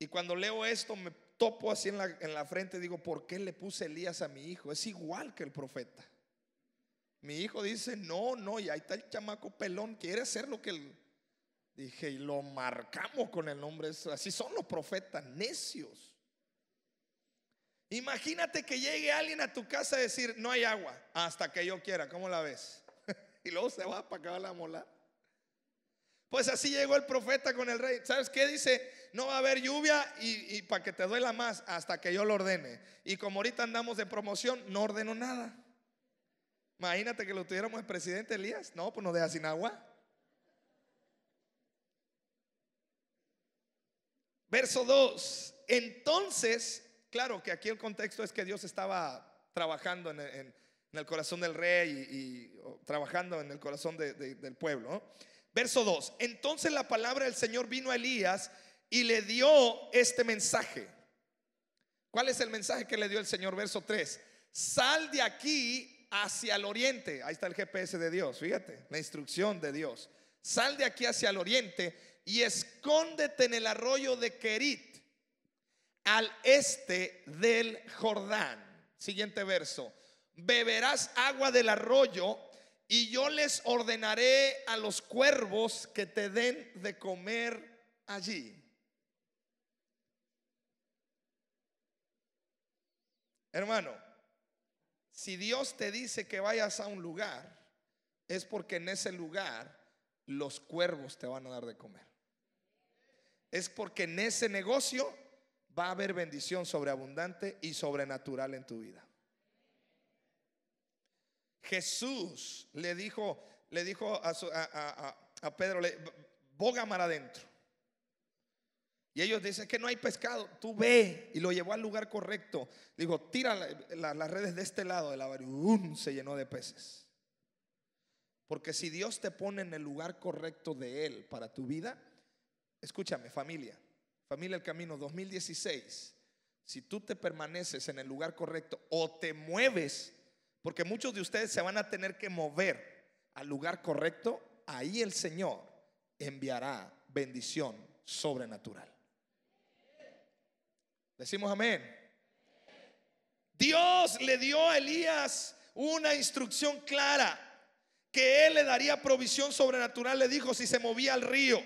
y cuando leo esto me topo así en la, frente y digo, ¿por qué le puse Elías a mi hijo? Es igual que el profeta. Mi hijo dice, no, no, y ahí está el chamaco pelón, quiere hacer lo que él... Dije, y lo marcamos con el nombre. Así son los profetas, necios. Imagínate que llegue alguien a tu casa a decir, no hay agua, hasta que yo quiera, ¿cómo la ves? y luego se va para acá a la molar. Pues así llegó el profeta con el rey. ¿Sabes qué? Dice, no va a haber lluvia y, para que te duela más hasta que yo lo ordene. Y como ahorita andamos de promoción, no ordeno nada. Imagínate que lo tuviéramos el presidente Elías. No, pues nos deja sin agua. Verso 2. Entonces, claro que aquí el contexto es que Dios estaba trabajando en, el corazón del rey y, trabajando en el corazón del pueblo. Verso 2. Entonces la palabra del Señor vino a Elías y le dio este mensaje. ¿Cuál es el mensaje que le dio el Señor? Verso 3. Sal de aquí hacia el oriente. Ahí está el GPS de Dios, fíjate, la instrucción de Dios. Sal de aquí hacia el oriente y escóndete en el arroyo de Kerit, al este del Jordán. Siguiente verso. Beberás agua del arroyo y yo les ordenaré a los cuervos que te den de comer allí. Hermano, si Dios te dice que vayas a un lugar, es porque en ese lugar los cuervos te van a dar de comer. Es porque en ese negocio va a haber bendición sobreabundante y sobrenatural en tu vida. Jesús le dijo, le dijo a, Pedro, le, boga mar adentro. Y ellos dicen que no hay pescado. Tú ve y lo llevó al lugar correcto. Dijo, tira las redes de este lado de la Se llenó de peces. Porque si Dios te pone en el lugar correcto de Él para tu vida, escúchame familia, familia el camino 2016, si tú te permaneces en el lugar correcto o te mueves porque muchos de ustedes se van a tener que mover al lugar correcto, ahí el Señor enviará bendición sobrenatural. Decimos amén. Dios le dio a Elías una instrucción clara que él le daría provisión sobrenatural. Le dijo si se movía al río.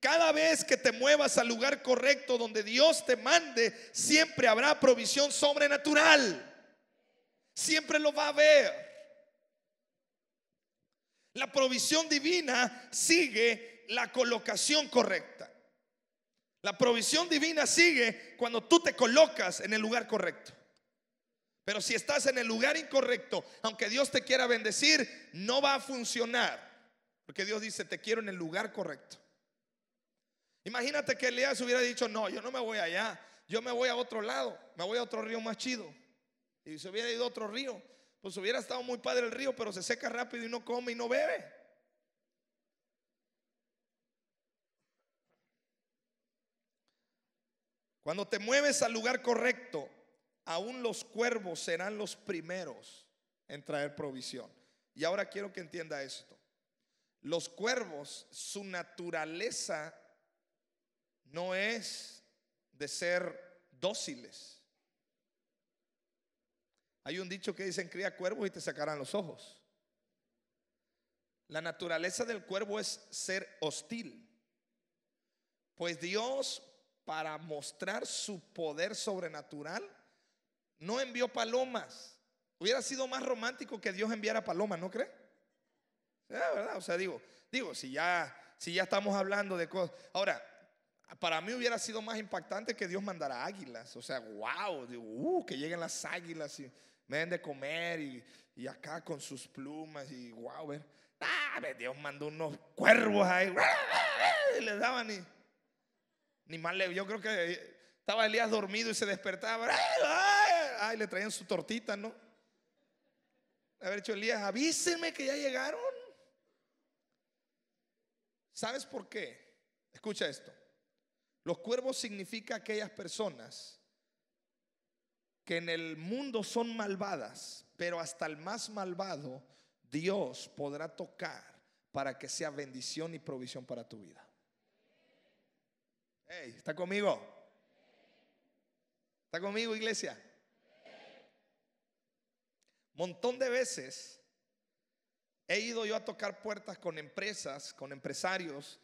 Cada vez que te muevas al lugar correcto donde Dios te mande, siempre habrá provisión sobrenatural siempre lo va a ver. La provisión divina sigue la colocación correcta. La provisión divina sigue cuando tú te colocas en el lugar correcto. Pero si estás en el lugar incorrecto, aunque Dios te quiera bendecir, no va a funcionar. Porque Dios dice, te quiero en el lugar correcto. Imagínate que Elias hubiera dicho, no, yo no me voy allá, yo me voy a otro lado, me voy a otro río más chido. Y si hubiera ido a otro río. Pues hubiera estado muy padre el río, pero se seca rápido y no come y no bebe. Cuando te mueves al lugar correcto, aún los cuervos serán los primeros en traer provisión. Y ahora quiero que entienda esto. Los cuervos, su naturaleza no es de ser dóciles. Hay un dicho que dicen cría cuervos y te sacarán los ojos. La naturaleza del cuervo es ser hostil. Pues Dios, para mostrar su poder sobrenatural, no envió palomas. Hubiera sido más romántico que Dios enviara palomas, ¿no cree? ¿verdad? O sea, digo, digo, si ya, si ya estamos hablando de cosas. Ahora, para mí hubiera sido más impactante que Dios mandara águilas. O sea, wow, digo, uh, que lleguen las águilas. Y, me den de comer y, acá con sus plumas y wow, ah, Dios mandó unos cuervos ahí. Y les daban y ni mal yo creo que estaba Elías dormido y se despertaba. Ay, le traían su tortita, ¿no? Haber dicho Elías, avísenme que ya llegaron. ¿Sabes por qué? Escucha esto. Los cuervos significa aquellas personas que en el mundo son malvadas, pero hasta el más malvado Dios podrá tocar para que sea bendición y provisión para tu vida. ¿Está conmigo? ¿Está conmigo, iglesia? Montón de veces he ido yo a tocar puertas con empresas, con empresarios,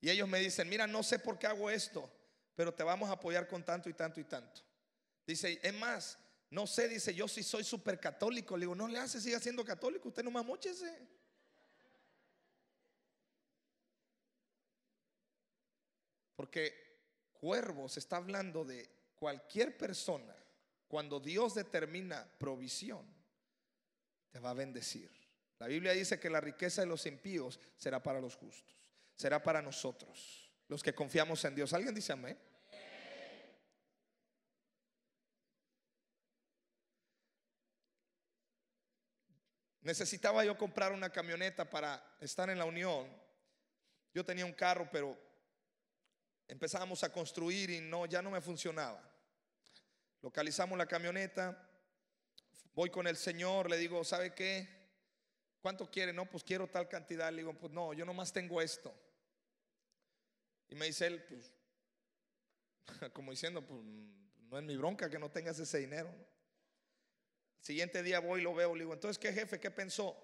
y ellos me dicen, mira, no sé por qué hago esto, pero te vamos a apoyar con tanto y tanto y tanto. Dice, es más, no sé, dice, yo si soy súper católico. Le digo, no le hace, siga siendo católico, usted no mamóchese. Porque cuervos está hablando de cualquier persona, cuando Dios determina provisión, te va a bendecir. La Biblia dice que la riqueza de los impíos será para los justos, será para nosotros, los que confiamos en Dios. ¿Alguien dice amén? Necesitaba yo comprar una camioneta para estar en la unión. Yo tenía un carro, pero empezábamos a construir y no, ya no me funcionaba. Localizamos la camioneta, voy con el señor, le digo, ¿sabe qué? ¿Cuánto quiere? No, pues quiero tal cantidad. Le digo, pues no, yo nomás tengo esto. Y me dice él, pues, como diciendo, pues no es mi bronca que no tengas ese dinero. Siguiente día voy y lo veo. Le digo, entonces, ¿qué jefe? ¿Qué pensó?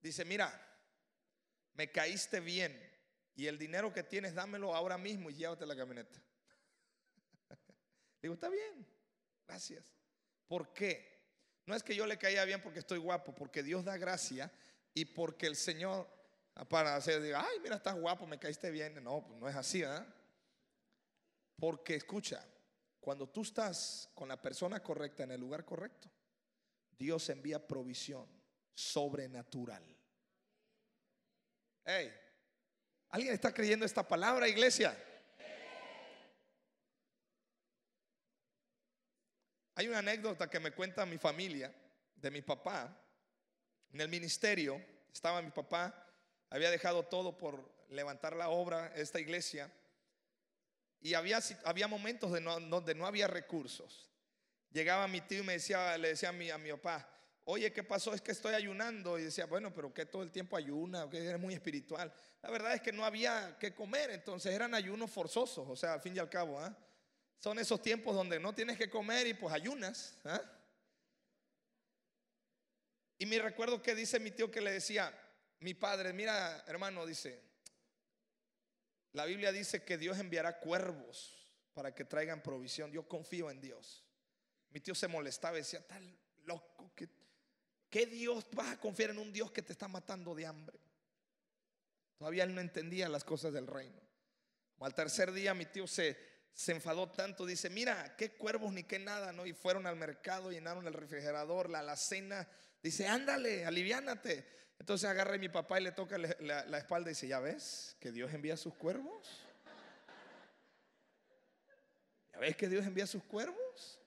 Dice, mira, me caíste bien. Y el dinero que tienes, dámelo ahora mismo y llévate la camioneta. digo, está bien. Gracias. ¿Por qué? No es que yo le caía bien porque estoy guapo, porque Dios da gracia y porque el Señor, ah, para hacer, diga, ay, mira, estás guapo, me caíste bien. No, pues, no es así, ¿verdad? Porque escucha, cuando tú estás con la persona correcta en el lugar correcto, Dios envía provisión sobrenatural. Hey, ¿alguien está creyendo esta palabra, iglesia? Hay una anécdota que me cuenta mi familia, de mi papá. En el ministerio estaba mi papá, había dejado todo por levantar la obra, esta iglesia. Y había, había momentos donde no había recursos. Llegaba mi tío y me decía, le decía a mi, a mi papá, oye, ¿qué pasó? Es que estoy ayunando. Y decía, bueno, pero que todo el tiempo ayuna, que eres muy espiritual. La verdad es que no había que comer, entonces eran ayunos forzosos, o sea, al fin y al cabo. ¿ah? Son esos tiempos donde no tienes que comer y pues ayunas. ¿ah? Y me recuerdo que dice mi tío que le decía, mi padre, mira hermano, dice, la Biblia dice que Dios enviará cuervos para que traigan provisión. Yo confío en Dios. Mi tío se molestaba y decía, tal loco, que, ¿qué Dios vas a confiar en un Dios que te está matando de hambre? Todavía él no entendía las cosas del reino. al tercer día mi tío se, se enfadó tanto, dice, mira, qué cuervos ni qué nada, ¿no? Y fueron al mercado, llenaron el refrigerador, la alacena. Dice, ándale, aliviánate. Entonces agarra a mi papá y le toca la, espalda y dice, ¿ya ves que Dios envía sus cuervos? ¿Ya ves que Dios envía sus cuervos?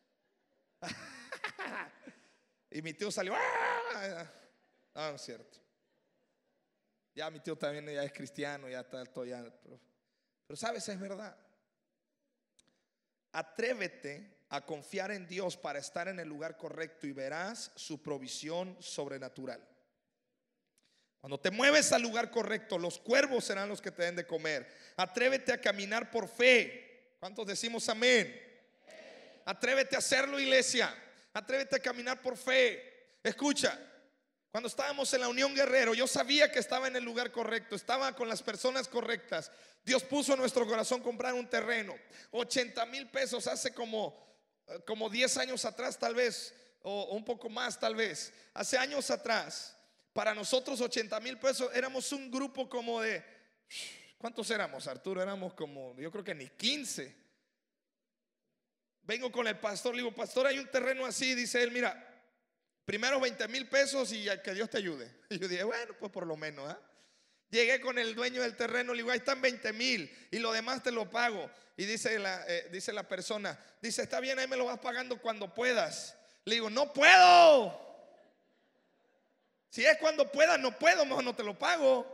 y mi tío salió, ah, No, no es cierto. Ya mi tío también ya es cristiano, ya está todo ya. pero sabes, es verdad. Atrévete a confiar en Dios para estar en el lugar correcto y verás su provisión sobrenatural. Cuando te mueves al lugar correcto, los cuervos serán los que te den de comer. Atrévete a caminar por fe. ¿Cuántos decimos amén? Atrévete a hacerlo, iglesia. Atrévete a caminar por fe. Escucha, cuando estábamos en la Unión Guerrero, yo sabía que estaba en el lugar correcto, estaba con las personas correctas. Dios puso en nuestro corazón comprar un terreno. 80 mil pesos hace como, eh, como 10 años atrás tal vez, o un poco más tal vez. Hace años atrás para nosotros 80 mil pesos éramos un grupo como de, ¿cuántos éramos Arturo? Éramos como, yo creo que ni 15. Vengo con el pastor, le digo, pastor, hay un terreno así, dice él, mira, primero 20 mil pesos y que Dios te ayude. Y yo dije, bueno, pues por lo menos. ¿ah?". Llegué con el dueño del terreno, le digo, ahí están 20 mil y lo demás te lo pago. Y dice la, eh, dice la persona, dice, está bien, ahí me lo vas pagando cuando puedas. Le digo, no puedo. Si es cuando puedas, no puedo, mejor no te lo pago.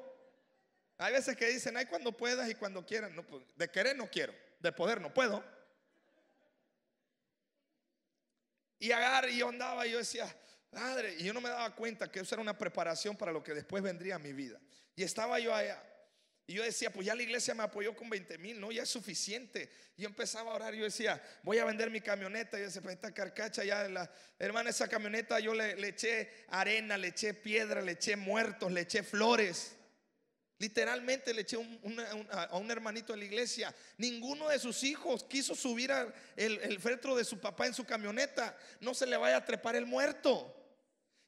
Hay veces que dicen, hay cuando puedas y cuando quieras. Pues, de querer no quiero, de poder no puedo. Y agarro y yo andaba y yo decía, padre, y yo no me daba cuenta que eso era una preparación para lo que después vendría a mi vida. Y estaba yo allá. Y yo decía, pues ya la iglesia me apoyó con 20 mil, ¿no? Ya es suficiente. yo empezaba a orar, yo decía, voy a vender mi camioneta. Y yo decía, pues esta carcacha ya, la, hermana, esa camioneta yo le, le eché arena, le eché piedra, le eché muertos, le eché flores. Literalmente le eché a un hermanito de la iglesia. Ninguno de sus hijos quiso subir el, el de su papá en su camioneta. No se le vaya a trepar el muerto.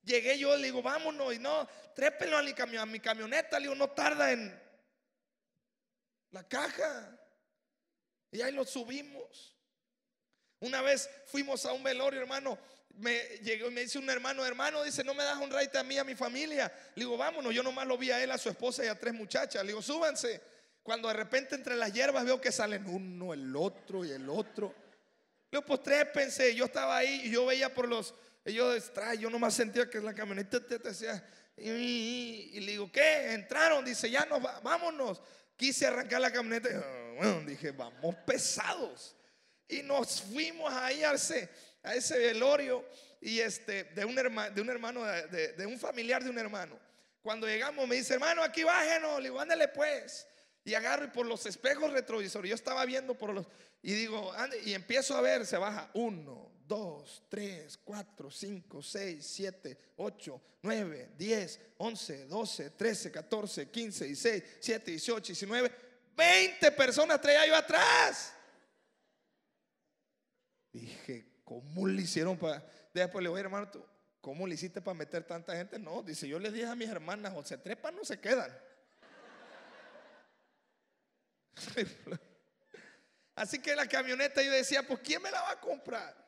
Llegué yo, le digo, vámonos. Y no, trépenlo a mi, a mi camioneta. Le digo, no tarda en la caja. Y ahí lo subimos. Una vez fuimos a un velorio, hermano. Me llegó y me dice un hermano, hermano, dice, no me das un raite a mí, a mi familia. Le digo, vámonos. Yo nomás lo vi a él, a su esposa y a tres muchachas. Le digo, súbanse. Cuando de repente entre las hierbas veo que salen uno, el otro y el otro. Le digo, pues trépense. Yo estaba ahí y yo veía por los. Y yo, yo nomás sentía que la camioneta te, decía. Y, le digo, ¿qué? Entraron, dice, ya nos vámonos. Quise arrancar la camioneta oh, dije, vamos pesados. Y nos fuimos ahí a ese, a ese velorio y este, de, un herma, de un hermano, de, un familiar de un hermano. Cuando llegamos me dice, hermano, aquí bájenos. Le digo, ándale pues. Y agarro por los espejos retrovisores, yo estaba viendo por los, y digo, y empiezo a ver, se baja uno, 2, 3, 4, 5, 6, 7, 8, 9, 10, 11, 12, 13, 14, 15, 16, 17, 18, 19, 20 personas traía yo atrás. Dije, ¿cómo le hicieron para... Después le voy, a hermano, ¿tú, ¿cómo le hiciste para meter tanta gente? No, dice, yo les dije a mis hermanas, o se trepan o se quedan. Así que la camioneta yo decía, pues ¿quién me la va a comprar?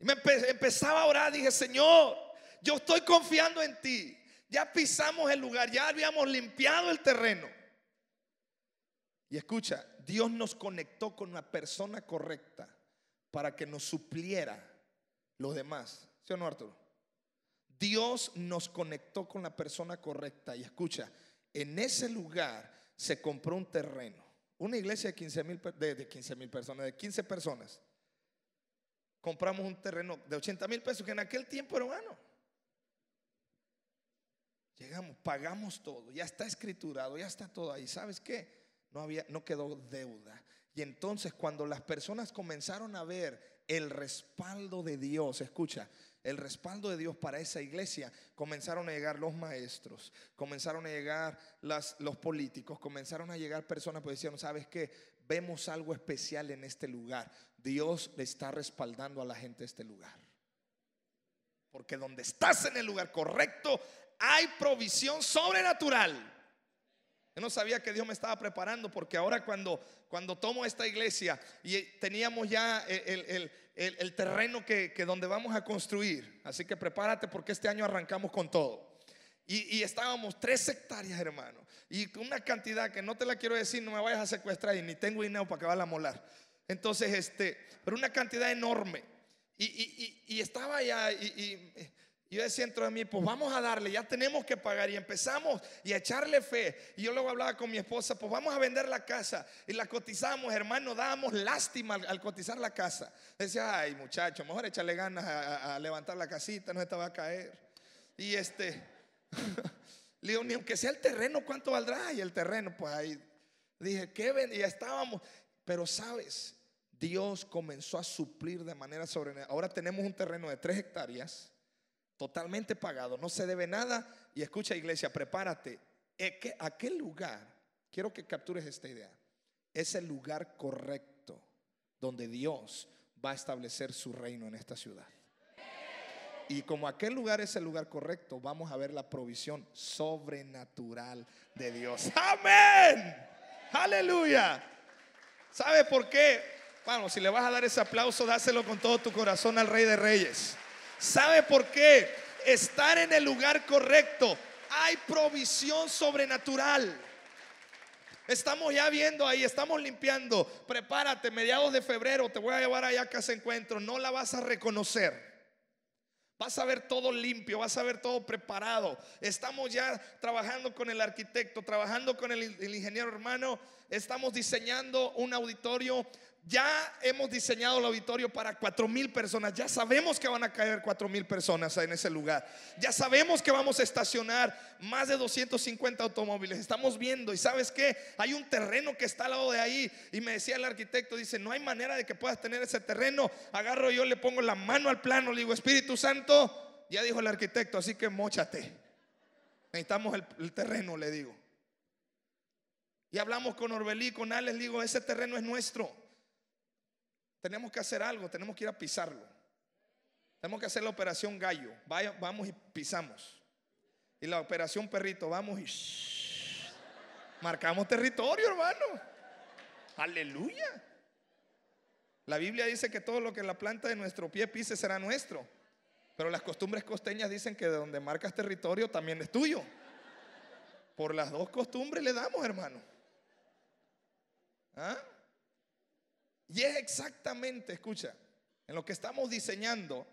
me empezaba a orar, dije, Señor, yo estoy confiando en ti. Ya pisamos el lugar, ya habíamos limpiado el terreno. Y escucha, Dios nos conectó con una persona correcta para que nos supliera los demás. Señor Arturo? Dios nos conectó con la persona correcta. Y escucha, en ese lugar se compró un terreno. Una iglesia de 15 mil de, personas, de 15 personas compramos un terreno de 80 mil pesos, que en aquel tiempo era hermano. Llegamos, pagamos todo, ya está escriturado, ya está todo ahí. ¿Sabes qué? No, había, no quedó deuda. Y entonces cuando las personas comenzaron a ver el respaldo de Dios, escucha, el respaldo de Dios para esa iglesia, comenzaron a llegar los maestros, comenzaron a llegar los políticos, comenzaron a llegar personas que pues decían, ¿sabes qué? Vemos algo especial en este lugar. Dios le está respaldando a la gente de este lugar. Porque donde estás en el lugar correcto, hay provisión sobrenatural. Yo no sabía que Dios me estaba preparando porque ahora cuando, cuando tomo esta iglesia y teníamos ya el, el, terreno que, que, donde vamos a construir, así que prepárate porque este año arrancamos con todo. Y, y estábamos tres hectáreas, hermano, y con una cantidad que no te la quiero decir, no me vayas a secuestrar y ni tengo dinero para que vaya la molar. Entonces, este, pero una cantidad enorme. Y, estaba allá y, yo decía dentro de mí, pues vamos a darle, ya tenemos que pagar. Y empezamos y a echarle fe. Y yo luego hablaba con mi esposa, pues vamos a vender la casa. Y la cotizamos, hermano, dábamos lástima al, cotizar la casa. Decía, ay muchacho, mejor echarle ganas a, levantar la casita, no esta va a caer. Y este, le digo, ni aunque sea el terreno, ¿cuánto valdrá? Y el terreno, pues ahí dije, qué ya estábamos. Pero sabes, Dios comenzó a suplir de manera sobrenatural. Ahora tenemos un terreno de tres hectáreas, totalmente pagado, no se debe nada. Y escucha iglesia, prepárate. Aquel eh, lugar, quiero que captures esta idea, es el lugar correcto donde Dios va a establecer su reino en esta ciudad. Y como aquel lugar es el lugar correcto, vamos a ver la provisión sobrenatural de Dios. Amén. Aleluya. ¿Sabe por qué? Vamos, si le vas a dar ese aplauso, dáselo con todo tu corazón al Rey de Reyes. ¿Sabe por qué? Estar en el lugar correcto. Hay provisión sobrenatural. Estamos ya viendo ahí, estamos limpiando. Prepárate, mediados de febrero te voy a llevar allá a casa encuentro. No la vas a reconocer. Vas a ver todo limpio, vas a ver todo preparado. Estamos ya trabajando con el arquitecto, trabajando con el ingeniero hermano. Estamos diseñando un auditorio ya hemos diseñado el auditorio para cuatro mil personas. Ya sabemos que van a caer cuatro mil personas en ese lugar. Ya sabemos que vamos a estacionar más de 250 automóviles. Estamos viendo y sabes que hay un terreno que está al lado de ahí. Y me decía el arquitecto, dice, no hay manera de que puedas tener ese terreno. Agarro yo, le pongo la mano al plano, le digo, Espíritu Santo, ya dijo el arquitecto, así que mochate. Necesitamos el, terreno, le digo. Y hablamos con Orbelí, con Alex, le digo, ese terreno es nuestro tenemos que hacer algo, tenemos que ir a pisarlo. Tenemos que hacer la operación gallo. vamos y pisamos. Y la operación perrito, vamos y marcamos territorio, hermano. Aleluya. La Biblia dice que todo lo que la planta de nuestro pie pise será nuestro. Pero las costumbres costeñas dicen que de donde marcas territorio también es tuyo. Por las dos costumbres le damos, hermano. ¿Ah? Y es exactamente, escucha, en lo que estamos diseñando,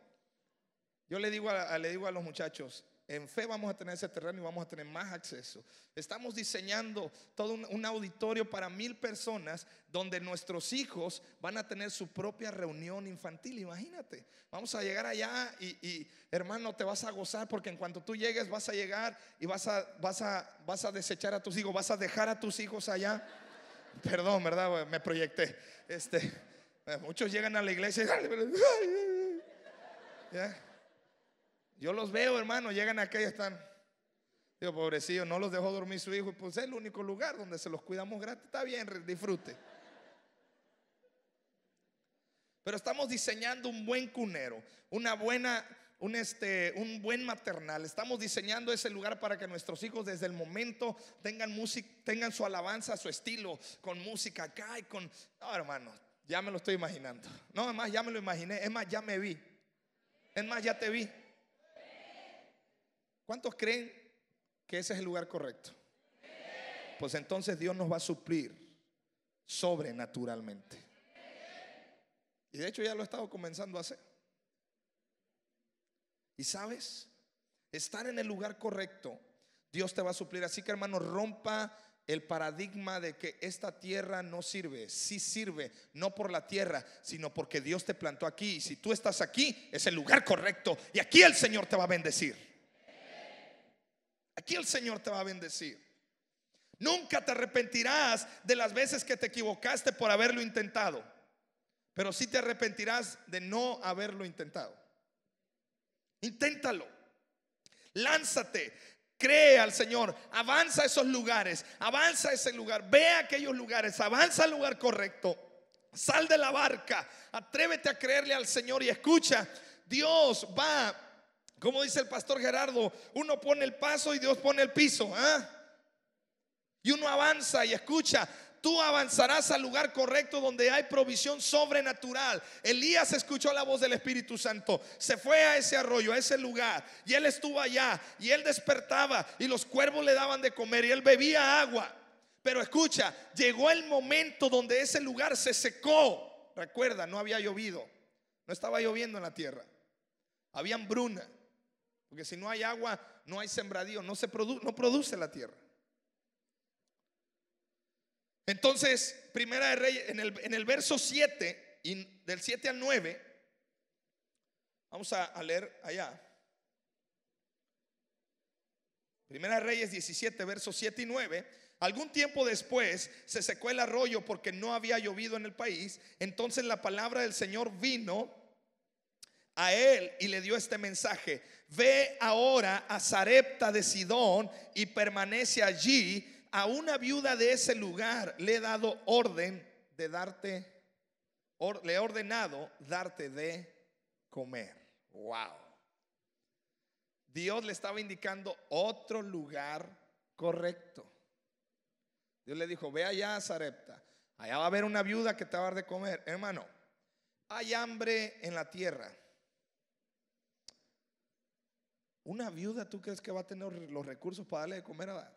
yo le digo a, le digo a los muchachos, en fe vamos a tener ese terreno y vamos a tener más acceso. Estamos diseñando todo un, auditorio para mil personas donde nuestros hijos van a tener su propia reunión infantil. Imagínate, vamos a llegar allá y, hermano, te vas a gozar porque en cuanto tú llegues vas a llegar y vas a desechar a tus hijos, vas a dejar a tus hijos allá. Perdón, ¿verdad? Me proyecté. Este, eh, muchos llegan a la iglesia ¿Ya? Yo los veo, hermano, llegan acá y están. Digo, pobrecillo, no los dejó dormir su hijo. pues es el único lugar donde se los cuidamos gratis. Está bien, disfrute. Pero estamos diseñando un buen cunero, una buena un, este, un buen maternal. Estamos diseñando ese lugar para que nuestros hijos desde el momento tengan, música, tengan su alabanza, su estilo, con música acá y con... No, hermano, ya me lo estoy imaginando. No, además ya me lo imaginé. Es más, ya me vi. Es más, ya te vi. ¿Cuántos creen que ese es el lugar correcto? Pues entonces Dios nos va a suplir sobrenaturalmente. Y de hecho ya lo he estado comenzando a hacer. Y sabes, estar en el lugar correcto, Dios te va a suplir. Así que hermano, rompa el paradigma de que esta tierra no sirve. Sí sirve, no por la tierra, sino porque Dios te plantó aquí. Y si tú estás aquí, es el lugar correcto. Y aquí el Señor te va a bendecir. Aquí el Señor te va a bendecir. Nunca te arrepentirás de las veces que te equivocaste por haberlo intentado. Pero sí te arrepentirás de no haberlo intentado. Inténtalo. Lánzate. Cree al Señor. Avanza a esos lugares. Avanza a ese lugar. Ve a aquellos lugares. Avanza al lugar correcto. Sal de la barca. Atrévete a creerle al Señor y escucha. Dios va. Como dice el pastor Gerardo, uno pone el paso y Dios pone el piso. ¿ah? Y uno avanza y escucha tú avanzarás al lugar correcto donde hay provisión sobrenatural. Elías escuchó la voz del Espíritu Santo, se fue a ese arroyo, a ese lugar, y él estuvo allá, y él despertaba, y los cuervos le daban de comer, y él bebía agua. Pero escucha, llegó el momento donde ese lugar se secó. Recuerda, no había llovido, no estaba lloviendo en la tierra, había hambruna, porque si no hay agua, no hay sembradío, no se no produce la tierra. Entonces, Primera de Reyes, en el, en el verso 7, y del 7 al 9, vamos a, leer allá. Primera de Reyes 17, versos 7 y 9. Algún tiempo después se secó el arroyo porque no había llovido en el país. Entonces la palabra del Señor vino a él y le dio este mensaje. Ve ahora a Zarepta de Sidón y permanece allí a una viuda de ese lugar le he dado orden de darte, le he ordenado darte de comer. Wow. Dios le estaba indicando otro lugar correcto. Dios le dijo, ve allá a Zarepta, allá va a haber una viuda que te va a dar de comer. Hermano, hay hambre en la tierra. ¿Una viuda tú crees que va a tener los recursos para darle de comer a,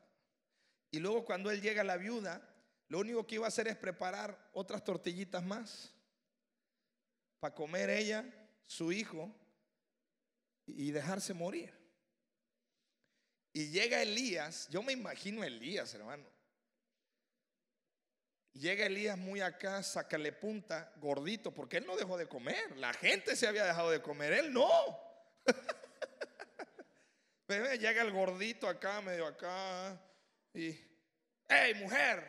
y luego cuando él llega a la viuda, lo único que iba a hacer es preparar otras tortillitas más para comer ella, su hijo y dejarse morir. Y llega Elías, yo me imagino Elías, hermano. Llega Elías muy acá, sácale punta, gordito, porque él no dejó de comer. La gente se había dejado de comer, él no. Pero llega el gordito acá, medio acá, y, hey, mujer,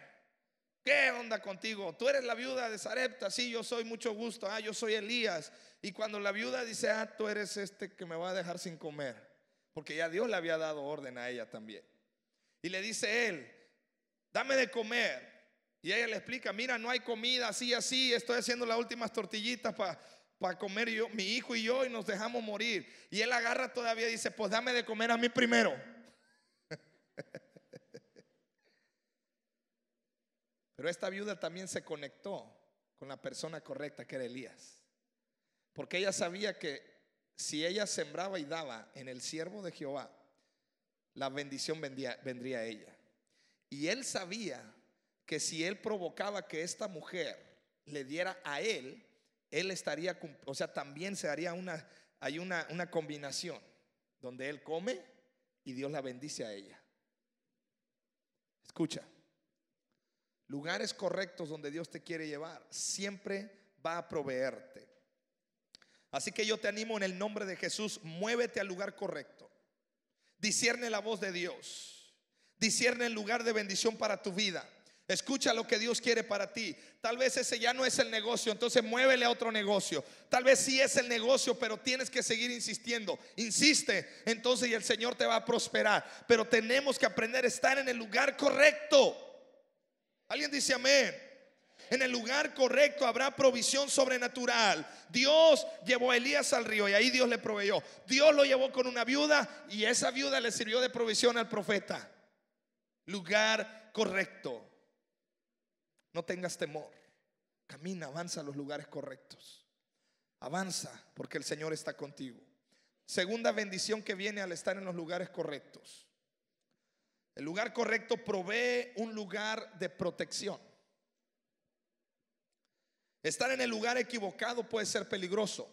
¿qué onda contigo? Tú eres la viuda de Sarepta, sí, yo soy mucho gusto, ah, yo soy Elías. Y cuando la viuda dice, ah, tú eres este que me va a dejar sin comer, porque ya Dios le había dado orden a ella también. Y le dice él, dame de comer. Y ella le explica, mira, no hay comida, así, así, estoy haciendo las últimas tortillitas para para comer yo, mi hijo y yo y nos dejamos morir. Y él agarra todavía y dice, pues dame de comer a mí primero. Pero esta viuda también se conectó con la persona correcta que era Elías. Porque ella sabía que si ella sembraba y daba en el siervo de Jehová, la bendición vendría a ella. Y él sabía que si él provocaba que esta mujer le diera a él, él estaría, o sea, también se haría una, hay una combinación donde él come y Dios la bendice a ella. Escucha lugares correctos donde Dios te quiere llevar, siempre va a proveerte. Así que yo te animo en el nombre de Jesús, muévete al lugar correcto. Discierne la voz de Dios. Discierne el lugar de bendición para tu vida. Escucha lo que Dios quiere para ti. Tal vez ese ya no es el negocio, entonces muévele a otro negocio. Tal vez sí es el negocio, pero tienes que seguir insistiendo. Insiste, entonces y el Señor te va a prosperar. Pero tenemos que aprender a estar en el lugar correcto. Alguien dice amén. En el lugar correcto habrá provisión sobrenatural. Dios llevó a Elías al río y ahí Dios le proveyó. Dios lo llevó con una viuda y esa viuda le sirvió de provisión al profeta. Lugar correcto. No tengas temor. Camina, avanza a los lugares correctos. Avanza porque el Señor está contigo. Segunda bendición que viene al estar en los lugares correctos. El lugar correcto provee un lugar de protección. Estar en el lugar equivocado puede ser peligroso,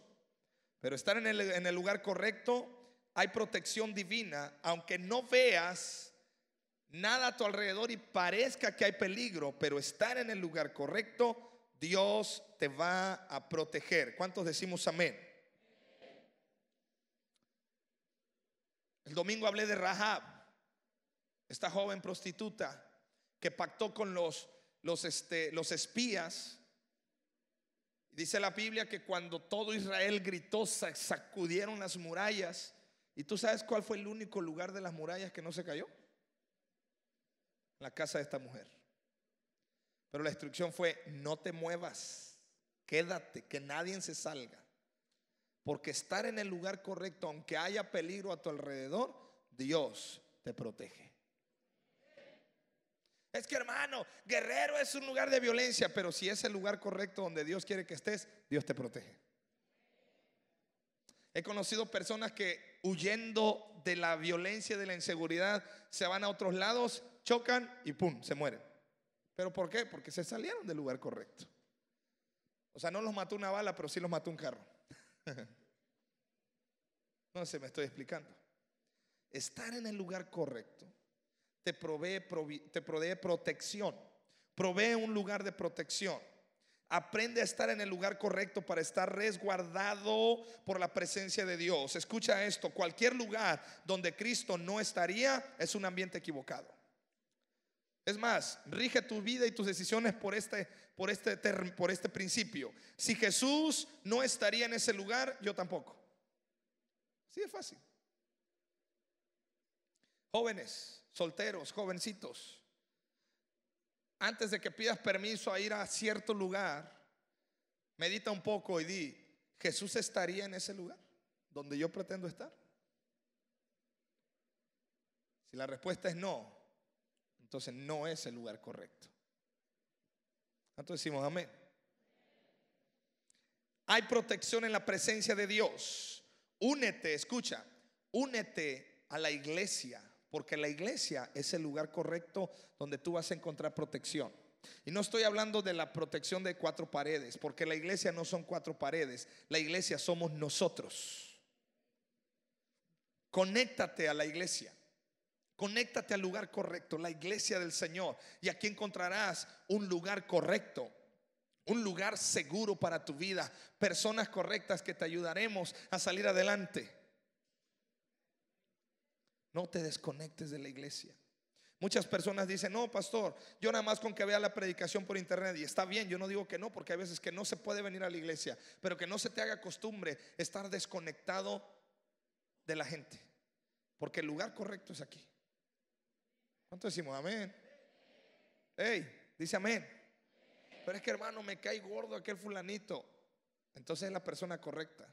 pero estar en el, lugar correcto hay protección divina, aunque no veas nada a tu alrededor y parezca que hay peligro, pero estar en el lugar correcto, Dios te va a proteger. ¿Cuántos decimos amén? El domingo hablé de Rahab esta joven prostituta que pactó con los, los, este, los espías. Dice la Biblia que cuando todo Israel gritó, sacudieron las murallas. ¿Y tú sabes cuál fue el único lugar de las murallas que no se cayó? La casa de esta mujer. Pero la instrucción fue, no te muevas, quédate, que nadie se salga. Porque estar en el lugar correcto, aunque haya peligro a tu alrededor, Dios te protege. Es que hermano, Guerrero es un lugar de violencia, pero si es el lugar correcto donde Dios quiere que estés, Dios te protege. He conocido personas que huyendo de la violencia, de la inseguridad, se van a otros lados, chocan y ¡pum! se mueren. ¿Pero por qué? Porque se salieron del lugar correcto. O sea, no los mató una bala, pero sí los mató un carro. no sé, me estoy explicando. Estar en el lugar correcto te provee, te provee protección. Provee un lugar de protección. Aprende a estar en el lugar correcto para estar resguardado por la presencia de Dios. Escucha esto, cualquier lugar donde Cristo no estaría es un ambiente equivocado. Es más, rige tu vida y tus decisiones por este, por este, por este principio. Si Jesús no estaría en ese lugar, yo tampoco. Si es fácil. Jóvenes, solteros, jovencitos, antes de que pidas permiso a ir a cierto lugar, medita un poco y di, ¿Jesús estaría en ese lugar donde yo pretendo estar? Si la respuesta es no, entonces no es el lugar correcto. Entonces decimos amén. Hay protección en la presencia de Dios. Únete, escucha, únete a la iglesia porque la iglesia es el lugar correcto donde tú vas a encontrar protección. Y no estoy hablando de la protección de cuatro paredes, porque la iglesia no son cuatro paredes, la iglesia somos nosotros. Conéctate a la iglesia. Conéctate al lugar correcto, la iglesia del Señor, y aquí encontrarás un lugar correcto, un lugar seguro para tu vida, personas correctas que te ayudaremos a salir adelante. No te desconectes de la iglesia. Muchas personas dicen, no, pastor, yo nada más con que vea la predicación por internet, y está bien, yo no digo que no, porque hay veces que no se puede venir a la iglesia, pero que no se te haga costumbre estar desconectado de la gente, porque el lugar correcto es aquí. ¿Cuánto decimos amén? Hey, dice amén. Pero es que hermano, me cae gordo aquel fulanito. Entonces es la persona correcta.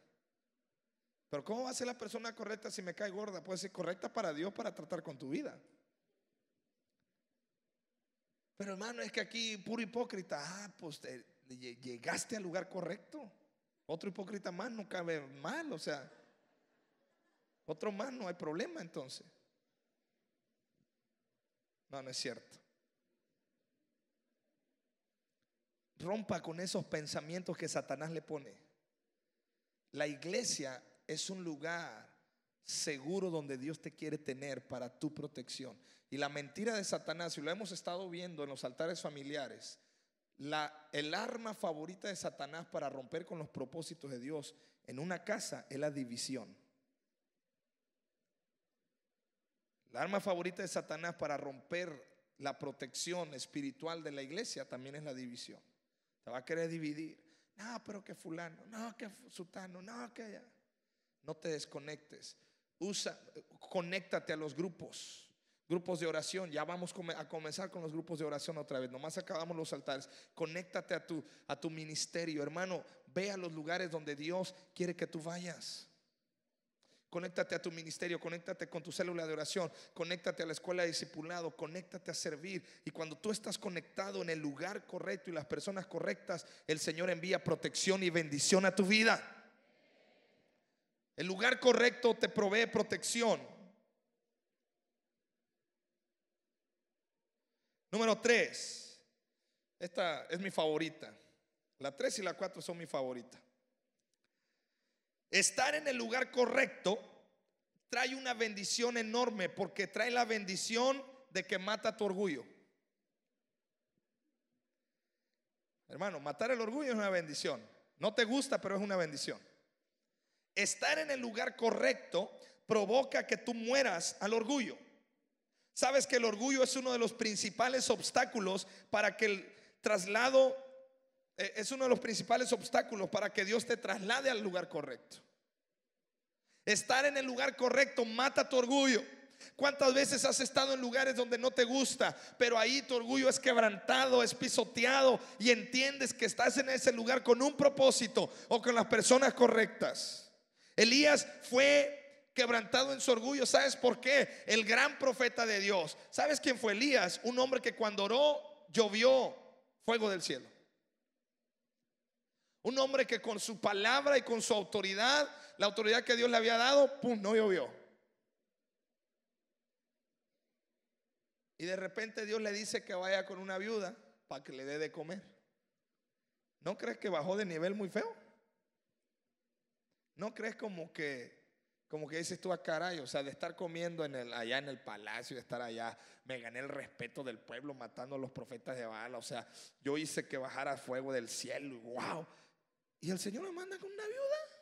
Pero ¿cómo va a ser la persona correcta si me cae gorda? Puede ser correcta para Dios para tratar con tu vida. Pero hermano, es que aquí puro hipócrita. Ah, pues llegaste al lugar correcto. Otro hipócrita más no cabe mal, o sea, otro más no hay problema entonces. No, no es cierto. Rompa con esos pensamientos que Satanás le pone. La iglesia es un lugar seguro donde Dios te quiere tener para tu protección. Y la mentira de Satanás, si lo hemos estado viendo en los altares familiares, el arma favorita de Satanás para romper con los propósitos de Dios en una casa es la división. La arma favorita de Satanás para romper la protección espiritual de la iglesia también es la división. Te va a querer dividir. No, pero que fulano, no, que sutano, no, que no te desconectes. Usa, conéctate a los grupos. Grupos de oración, ya vamos a comenzar con los grupos de oración otra vez. Nomás acabamos los altares. Conéctate a tu, a tu ministerio, hermano. Ve a los lugares donde Dios quiere que tú vayas. Conéctate a tu ministerio, conéctate con tu célula de oración, conéctate a la escuela de discipulado, conéctate a servir. Y cuando tú estás conectado en el lugar correcto y las personas correctas, el Señor envía protección y bendición a tu vida. El lugar correcto te provee protección. Número tres. Esta es mi favorita. La tres y la cuatro son mi favorita. Estar en el lugar correcto trae una bendición enorme porque trae la bendición de que mata tu orgullo. Hermano, matar el orgullo es una bendición. No te gusta, pero es una bendición. Estar en el lugar correcto provoca que tú mueras al orgullo. Sabes que el orgullo es uno de los principales obstáculos para que el traslado, eh, es uno de los principales obstáculos para que Dios te traslade al lugar correcto. Estar en el lugar correcto mata tu orgullo. ¿Cuántas veces has estado en lugares donde no te gusta, pero ahí tu orgullo es quebrantado, es pisoteado y entiendes que estás en ese lugar con un propósito o con las personas correctas? Elías fue quebrantado en su orgullo. ¿Sabes por qué? El gran profeta de Dios. ¿Sabes quién fue Elías? Un hombre que cuando oró llovió fuego del cielo. Un hombre que con su palabra y con su autoridad, la autoridad que Dios le había dado, pum, no llovió. Y de repente Dios le dice que vaya con una viuda para que le dé de comer. ¿No crees que bajó de nivel muy feo? ¿No crees como que, como que dices tú a ah, caray? O sea, de estar comiendo en el, allá en el palacio, de estar allá, me gané el respeto del pueblo matando a los profetas de Baal. O sea, yo hice que bajara fuego del cielo. ¡Wow! Y el Señor me manda con una viuda.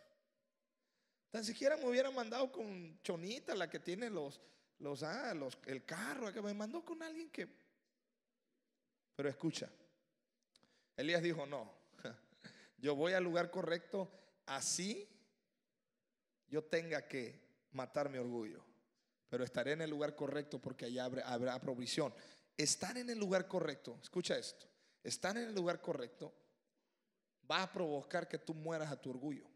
Tan siquiera me hubiera mandado con Chonita, la que tiene los, los, ah, los, el carro, que me mandó con alguien que. Pero escucha, Elías dijo: No, yo voy al lugar correcto, así yo tenga que matar mi orgullo, pero estaré en el lugar correcto porque allá habrá, provisión. Estar en el lugar correcto, escucha esto, estar en el lugar correcto va a provocar que tú mueras a tu orgullo.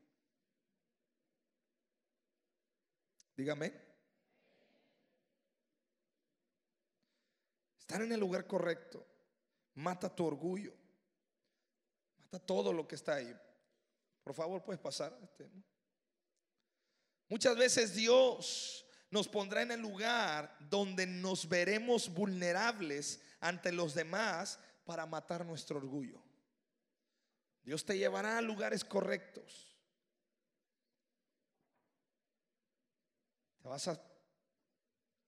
Dígame. Estar en el lugar correcto mata tu orgullo, mata todo lo que está ahí. Por favor, puedes pasar. Este, Muchas veces Dios nos pondrá en el lugar donde nos veremos vulnerables ante los demás para matar nuestro orgullo. Dios te llevará a lugares correctos. Te vas a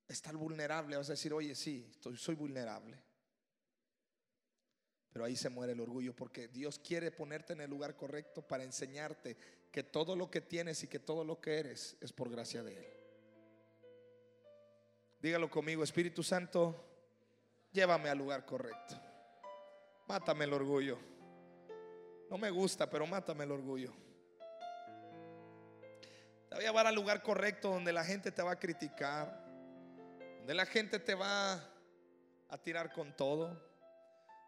estar vulnerable, vas a decir, oye, sí, estoy, soy vulnerable. Pero ahí se muere el orgullo porque Dios quiere ponerte en el lugar correcto para enseñarte que todo lo que tienes y que todo lo que eres es por gracia de Él. Dígalo conmigo, Espíritu Santo, llévame al lugar correcto. Mátame el orgullo. No me gusta, pero mátame el orgullo. Te voy a llevar al lugar correcto donde la gente te va a criticar, donde la gente te va a tirar con todo.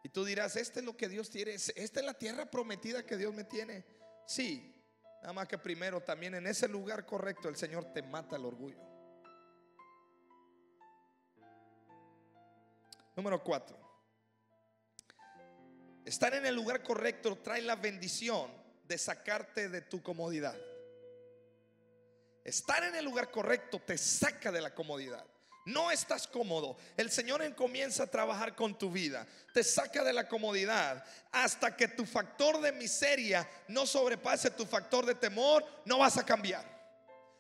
Y tú dirás, este es lo que Dios tiene, esta es la tierra prometida que Dios me tiene. Sí, Nada más que primero, también en ese lugar correcto, el Señor te mata el orgullo. Número cuatro. Estar en el lugar correcto trae la bendición de sacarte de tu comodidad. Estar en el lugar correcto te saca de la comodidad no estás cómodo, el Señor comienza a trabajar con tu vida, te saca de la comodidad hasta que tu factor de miseria no sobrepase tu factor de temor, no vas a cambiar.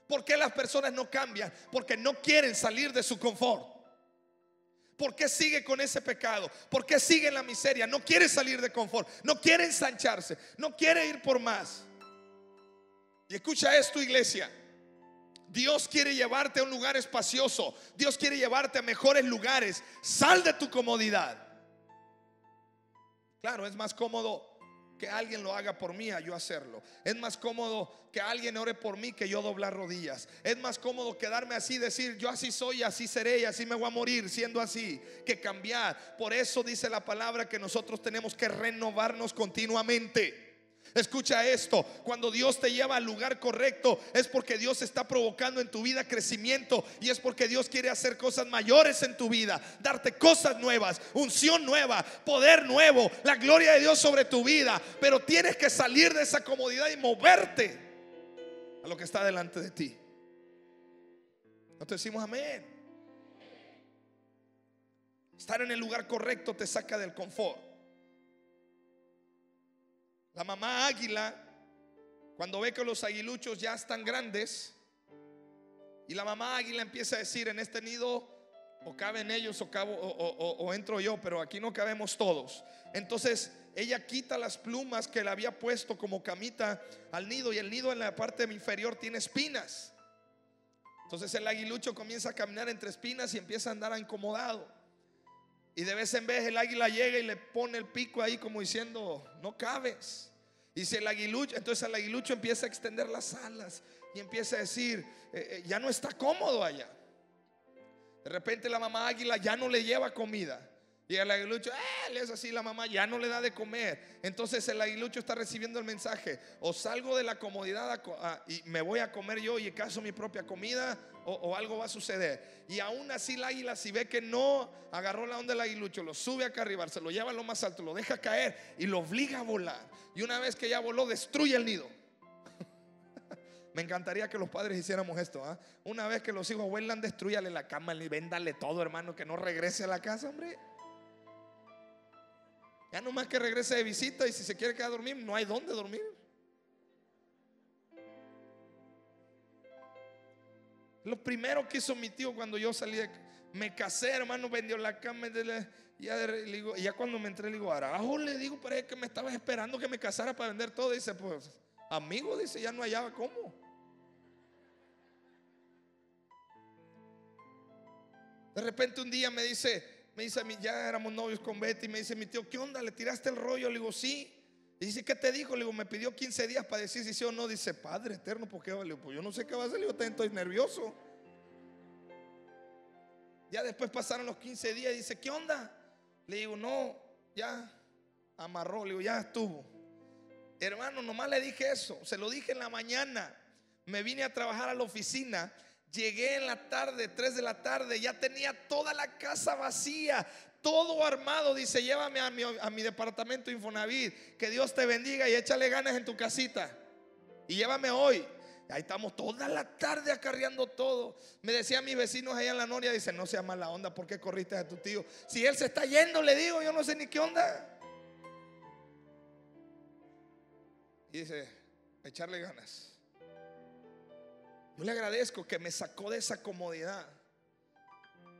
¿Por qué las personas no cambian? Porque no quieren salir de su confort. ¿Por qué sigue con ese pecado? ¿Por qué sigue en la miseria? No quiere salir de confort, no quiere ensancharse, no quiere ir por más. Y escucha esto, iglesia. Dios quiere llevarte a un lugar espacioso. Dios quiere llevarte a mejores lugares. Sal de tu comodidad. Claro, es más cómodo que alguien lo haga por mí a yo hacerlo. Es más cómodo que alguien ore por mí que yo doblar rodillas. Es más cómodo quedarme así, decir yo así soy, así seré y así me voy a morir siendo así, que cambiar. Por eso dice la palabra que nosotros tenemos que renovarnos continuamente. Escucha esto, cuando Dios te lleva al lugar correcto es porque Dios está provocando en tu vida crecimiento y es porque Dios quiere hacer cosas mayores en tu vida, darte cosas nuevas, unción nueva, poder nuevo, la gloria de Dios sobre tu vida. Pero tienes que salir de esa comodidad y moverte a lo que está delante de ti. ¿No te decimos amén? Estar en el lugar correcto te saca del confort. La mamá águila, cuando ve que los aguiluchos ya están grandes, y la mamá águila empieza a decir, en este nido o caben ellos o, cabo, o, entro yo, pero aquí no cabemos todos. Entonces ella quita las plumas que le había puesto como camita al nido y el nido en la parte inferior tiene espinas. Entonces el aguilucho comienza a caminar entre espinas y empieza a andar incomodado. Y de vez en vez el águila llega y le pone el pico ahí como diciendo, no cabes. Y si el aguilucho, entonces el aguilucho empieza a extender las alas y empieza a decir, eh, eh, ya no está cómodo allá. De repente la mamá águila ya no le lleva comida. Y el aguilucho, eh, es así, la mamá ya no le da de comer. Entonces el aguilucho está recibiendo el mensaje, o salgo de la comodidad y me voy a comer yo y caso mi propia comida, o, algo va a suceder. Y aún así la águila, si ve que no agarró la onda del aguilucho, lo sube acá arriba, se lo lleva a lo más alto, lo deja caer y lo obliga a volar. Y una vez que ya voló, destruye el nido. Me encantaría que los padres hiciéramos esto. ¿ah? Una vez que los hijos vuelan, destruyale la cama y véndale todo, hermano, que no regrese a la casa, hombre. Ya no más que regrese de visita y si se quiere quedar a dormir, no hay dónde dormir. Lo primero que hizo mi tío cuando yo salí me casé, hermano, vendió la cama. De ya, cuando me entré, le digo, Arajo, le digo, parece que me estabas esperando que me casara para vender todo. Dice, pues, amigo, dice, ya no hallaba cómo. De repente un día me dice, me dice ya éramos novios con Betty, me dice mi tío, ¿qué onda? ¿Le tiraste el rollo? Le digo, sí. Y dice, ¿qué te dijo? Le digo, me pidió 15 días para decir si sí o no. Dice, Padre eterno, ¿por qué? Le pues yo no sé qué va a hacer, digo estoy nervioso. Ya después pasaron los 15 días dice, ¿qué onda? Le digo, no, ya amarró, le digo, ya estuvo. Hermano, nomás le dije eso, se lo dije en la mañana. Me vine a trabajar a la oficina Llegué en la tarde, 3 de la tarde, ya tenía toda la casa vacía todo armado, dice, llévame a mi, departamento Infonavit, que Dios te bendiga y échale ganas en tu casita. Y llévame hoy. Ahí estamos toda la tarde acarreando todo. Me decían mis vecinos allá en la Noria, dice, no sea mala onda, ¿por qué corriste a tu tío? Si él se está yendo, le digo, yo no sé ni qué onda. Y dice, echarle ganas. Yo le agradezco que me sacó de esa comodidad.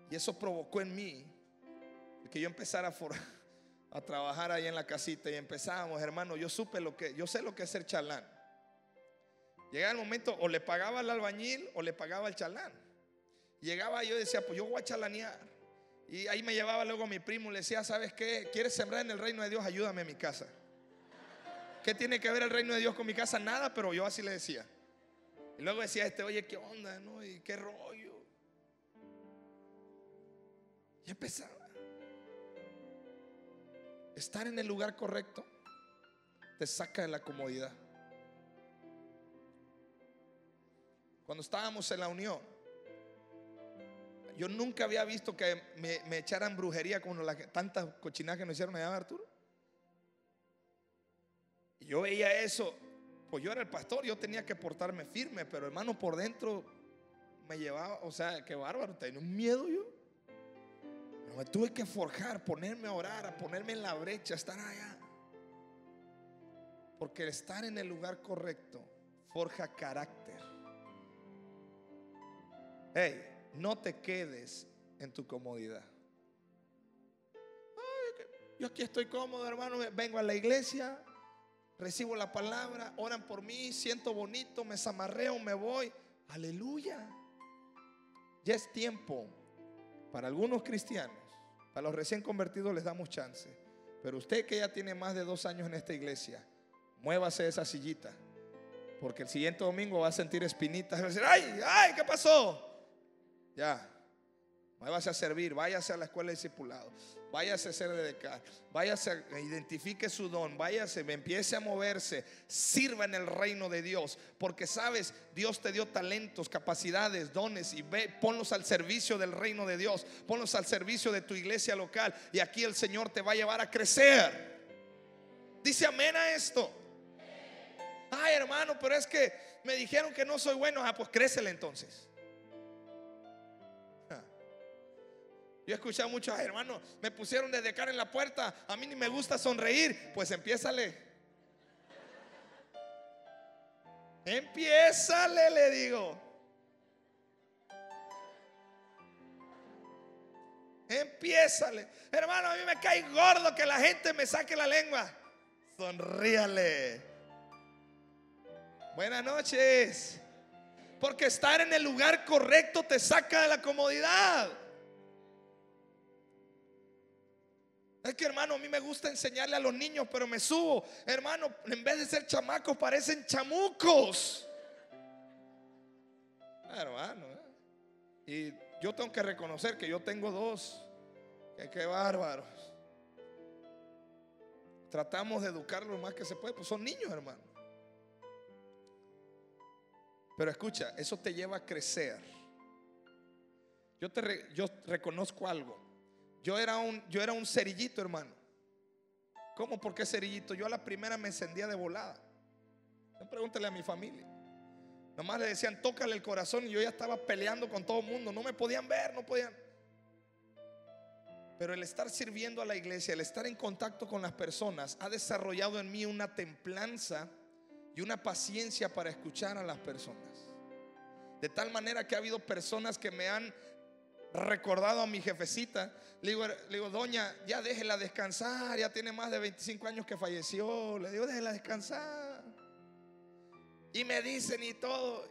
Y eso provocó en mí que yo empezara a, trabajar ahí en la casita y empezábamos, hermano, yo supe lo que, yo sé lo que es ser chalán. Llegaba el momento, o le pagaba al albañil o le pagaba al chalán. Llegaba y decía, pues yo voy a chalanear. Y ahí me llevaba luego a mi primo y le decía, ¿sabes qué? ¿Quieres sembrar en el reino de Dios? Ayúdame a mi casa. ¿Qué tiene que ver el reino de Dios con mi casa? Nada, pero yo así le decía. Y luego decía este, oye, ¿qué onda? No? ¿Y qué rollo? Y empezaba. Estar en el lugar correcto te saca de la comodidad. Cuando estábamos en la unión, yo nunca había visto que me, echaran brujería como tantas cochinadas que nos hicieron allá, Arturo. yo veía eso, pues yo era el pastor, yo tenía que portarme firme, pero hermano, por dentro me llevaba, o sea, qué bárbaro, tenía un miedo yo me tuve que forjar, ponerme a orar, a ponerme en la brecha, estar allá. Porque estar en el lugar correcto forja carácter. Hey, no te quedes en tu comodidad. Yo aquí estoy cómodo, hermano. Vengo a la iglesia, recibo la palabra, oran por mí, siento bonito, me zamarreo, me voy. Aleluya. Ya es tiempo para algunos cristianos a los recién convertidos les damos chance. Pero usted que ya tiene más de dos años en esta iglesia, muévase esa sillita. Porque el siguiente domingo va a sentir espinitas. Va a decir, ay, ay, ¿qué pasó? Ya, Váyase a servir, váyase a la escuela de discipulado, váyase a ser de váyase a identifique su don, váyase, empiece a moverse, sirva en el reino de Dios, porque sabes, Dios te dio talentos, capacidades, dones y ve, ponlos al servicio del reino de Dios, ponlos al servicio de tu iglesia local y aquí el Señor te va a llevar a crecer. Dice amén a esto. Ay, hermano, pero es que me dijeron que no soy bueno, ah, pues crécele entonces. Yo he escuchado muchos hermanos, me pusieron desde cara en la puerta, a mí ni me gusta sonreír, pues empiézale. Empiézale, le digo. Empiézale. Hermano, a mí me cae gordo que la gente me saque la lengua. Sonríale. Buenas noches. Porque estar en el lugar correcto te saca de la comodidad. Es que hermano, a mí me gusta enseñarle a los niños, pero me subo. Hermano, en vez de ser chamacos, parecen chamucos. Hermano. ¿eh? Y yo tengo que reconocer que yo tengo dos. Que qué bárbaros. Tratamos de educarlos lo más que se puede, pues son niños, hermano. Pero escucha, eso te lleva a crecer. Yo te yo reconozco algo. Yo era un, yo era un cerillito, hermano. ¿Cómo? ¿Por qué cerillito? Yo a la primera me encendía de volada. No pregúntale a mi familia. Nomás le decían, tócale el corazón y yo ya estaba peleando con todo el mundo. No me podían ver, no podían. Pero el estar sirviendo a la iglesia, el estar en contacto con las personas, ha desarrollado en mí una templanza y una paciencia para escuchar a las personas. De tal manera que ha habido personas que me han recordado a mi jefecita. Er, le digo, doña, ya déjela descansar, ya tiene más de 25 años que falleció. Le digo, déjela descansar. Y me dicen y todo.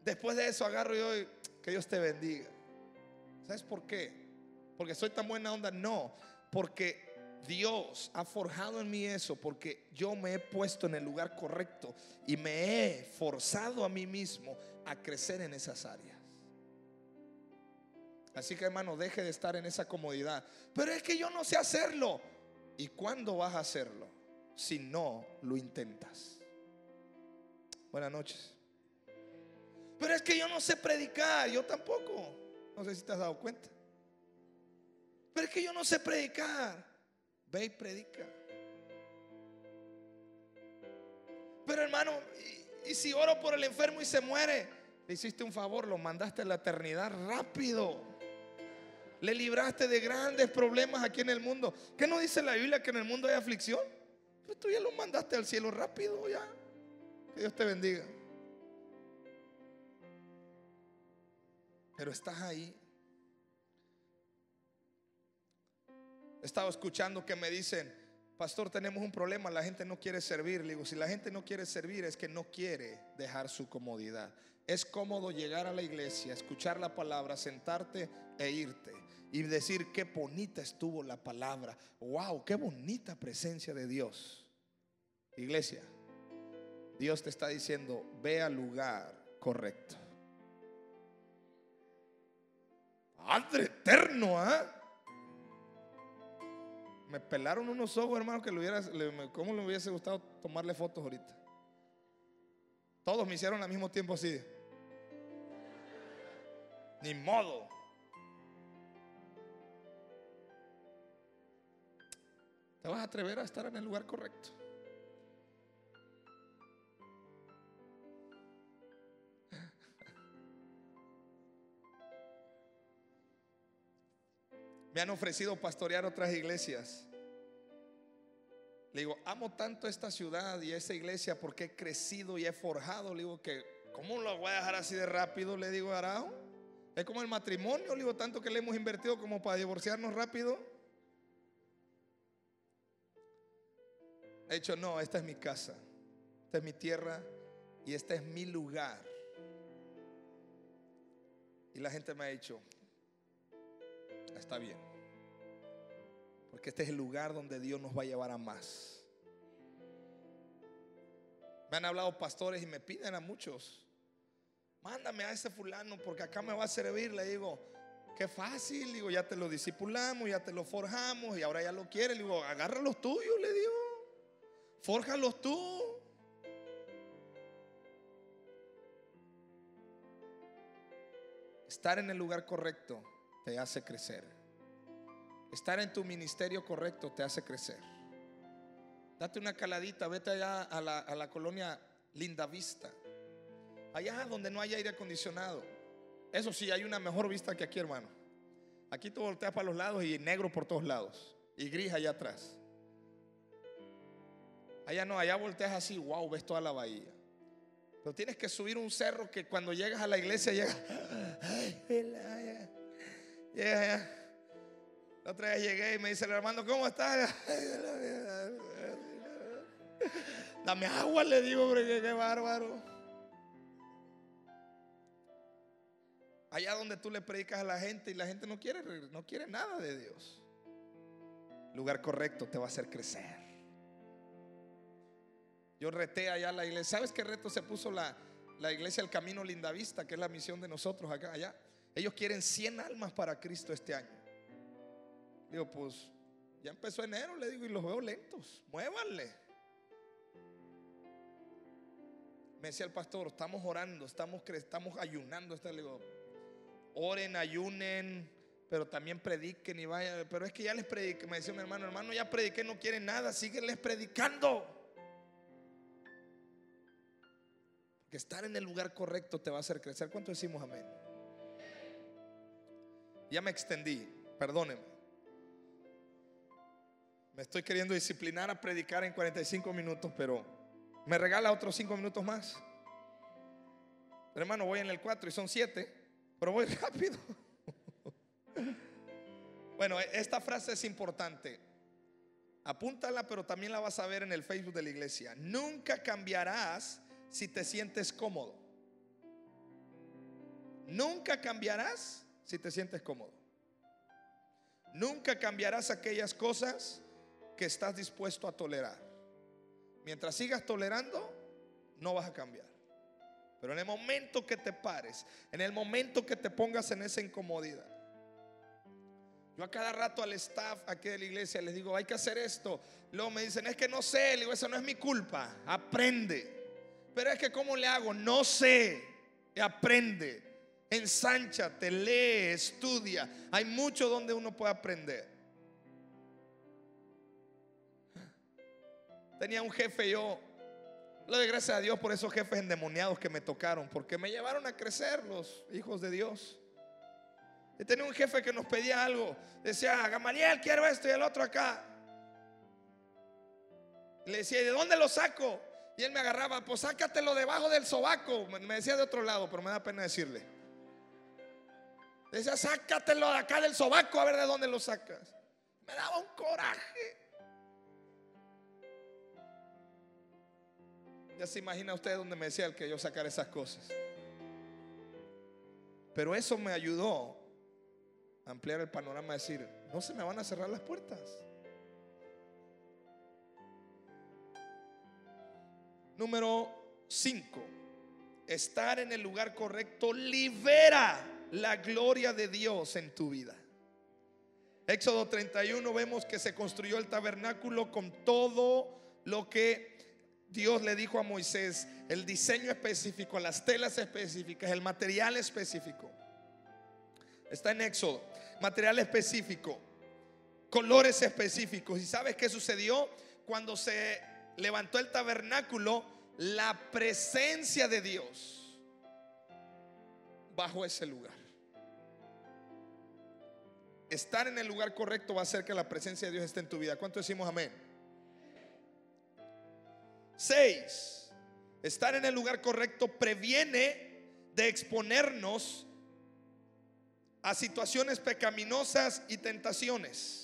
Después de eso agarro yo y que Dios te bendiga. ¿Sabes por qué? Porque soy tan buena onda. No, porque Dios ha forjado en mí eso porque yo me he puesto en el lugar correcto y me he forzado a mí mismo a crecer en esas áreas. Así que hermano, deje de estar en esa comodidad. Pero es que yo no sé hacerlo. ¿Y cuándo vas a hacerlo? Si no lo intentas. Buenas noches. Pero es que yo no sé predicar, yo tampoco. No sé si te has dado cuenta. Pero es que yo no sé predicar. Ve y predica. Pero hermano, y, si oro por el enfermo y se muere, le hiciste un favor, lo mandaste a la eternidad rápido. Le libraste de grandes problemas aquí en el mundo. ¿Qué no dice la Biblia que en el mundo hay aflicción? Pero pues tú ya lo mandaste al cielo rápido ya. Que Dios te bendiga. Pero estás ahí. Estaba escuchando que me dicen, pastor, tenemos un problema, la gente no quiere servir. Le digo, si la gente no quiere servir es que no quiere dejar su comodidad. Es cómodo llegar a la iglesia, escuchar la palabra, sentarte e irte y decir qué bonita estuvo la palabra. Wow, qué bonita presencia de Dios. Iglesia, Dios te está diciendo, ve al lugar correcto. Padre eterno, ¿ah? Me pelaron unos ojos, hermano, que lo hubiera, ¿cómo le hubiese gustado tomarle fotos ahorita? Todos me hicieron al mismo tiempo así. Ni modo. Te vas a atrever a estar en el lugar correcto. Me han ofrecido pastorear otras iglesias. Le digo, amo tanto esta ciudad y esta iglesia porque he crecido y he forjado. Le digo que, ¿cómo lo voy a dejar así de rápido? Le digo, Arao. Es como el matrimonio, le digo, tanto que le hemos invertido como para divorciarnos rápido. He dicho, no, esta es mi casa, esta es mi tierra y este es mi lugar. Y la gente me ha dicho, está bien, porque este es el lugar donde Dios nos va a llevar a más. Me han hablado pastores y me piden a muchos, mándame a ese fulano porque acá me va a servir. Le digo, qué fácil, digo, ya te lo disipulamos, ya te lo forjamos y ahora ya lo quiere. Le digo, agarra los tuyos, le digo fórjalos tú. Estar en el lugar correcto te hace crecer. Estar en tu ministerio correcto te hace crecer. Date una caladita, vete allá a la, colonia Linda Vista. Allá donde no hay aire acondicionado. Eso sí, hay una mejor vista que aquí, hermano. Aquí tú volteas para los lados y negro por todos lados. Y gris allá atrás. Allá no, allá volteas así, wow, ves toda la bahía. Pero tienes que subir un cerro que cuando llegas a la iglesia llegas. La otra vez llegué y me dice el hermano, ¿cómo estás? Dame agua, le digo, porque qué bárbaro. Allá donde tú le predicas a la gente y la gente no quiere, no quiere nada de Dios. Lugar correcto te va a hacer crecer. Yo reté allá la iglesia. ¿Sabes qué reto se puso la, la iglesia El Camino Lindavista, que es la misión de nosotros acá, allá? Ellos quieren 100 almas para Cristo este año. Digo, pues ya empezó enero, le digo, y los veo lentos. Muévanle. Me decía el pastor, estamos orando, estamos, estamos ayunando. le digo, oren, ayunen, pero también prediquen y vayan. Pero es que ya les prediqué, me decía mi hermano, hermano, ya prediqué, no quieren nada, síguenles predicando. que estar en el lugar correcto te va a hacer crecer. ¿Cuánto decimos amén? Ya me extendí, Perdóneme. Me estoy queriendo disciplinar a predicar en 45 minutos, pero ¿me regala otros 5 minutos más? Hermano, voy en el 4 y son 7, pero voy rápido. bueno, e-, esta frase es importante. Apúntala, pero también la vas a ver en el Facebook de la iglesia. Nunca cambiarás si te sientes cómodo. Nunca cambiarás si te sientes cómodo. Nunca cambiarás aquellas cosas que estás dispuesto a tolerar. Mientras sigas tolerando, no vas a cambiar. Pero en el momento que te pares, en el momento que te pongas en esa incomodidad, yo a cada rato al staff aquí de la iglesia les digo, hay que hacer esto. Luego me dicen, es que no sé, le digo, eso no es mi culpa, aprende. Pero es que ¿cómo le hago? No sé. Aprende, ensánchate, lee, estudia. Hay mucho donde uno puede aprender. Tenía un jefe yo. Le doy gracias a Dios por esos jefes endemoniados que me tocaron, porque me llevaron a crecer los hijos de Dios. tenía un jefe que nos pedía algo. Decía, Gamaliel, quiero esto y el otro acá. le decía, de dónde lo saco? Y él me agarraba, pues sácatelo debajo del sobaco. Me decía de otro lado, pero me da pena decirle. Decía, sácatelo de acá del sobaco, a ver de dónde lo sacas. Me daba un coraje. Ya se imagina usted dónde me decía el que yo sacar esas cosas. Pero eso me ayudó a ampliar el panorama, decir, no se me van a cerrar las puertas. Número 5. Estar en el lugar correcto libera la gloria de Dios en tu vida. Éxodo 31 vemos que se construyó el tabernáculo con todo lo que Dios le dijo a Moisés, el diseño específico, las telas específicas, el material específico. Está en Éxodo, material específico, colores específicos. ¿Y sabes qué sucedió? Cuando se levantó el tabernáculo, la presencia de Dios bajo ese lugar. Estar en el lugar correcto va a hacer que la presencia de Dios esté en tu vida. ¿Cuánto decimos amén? Seis, estar en el lugar correcto previene de exponernos a situaciones pecaminosas y tentaciones.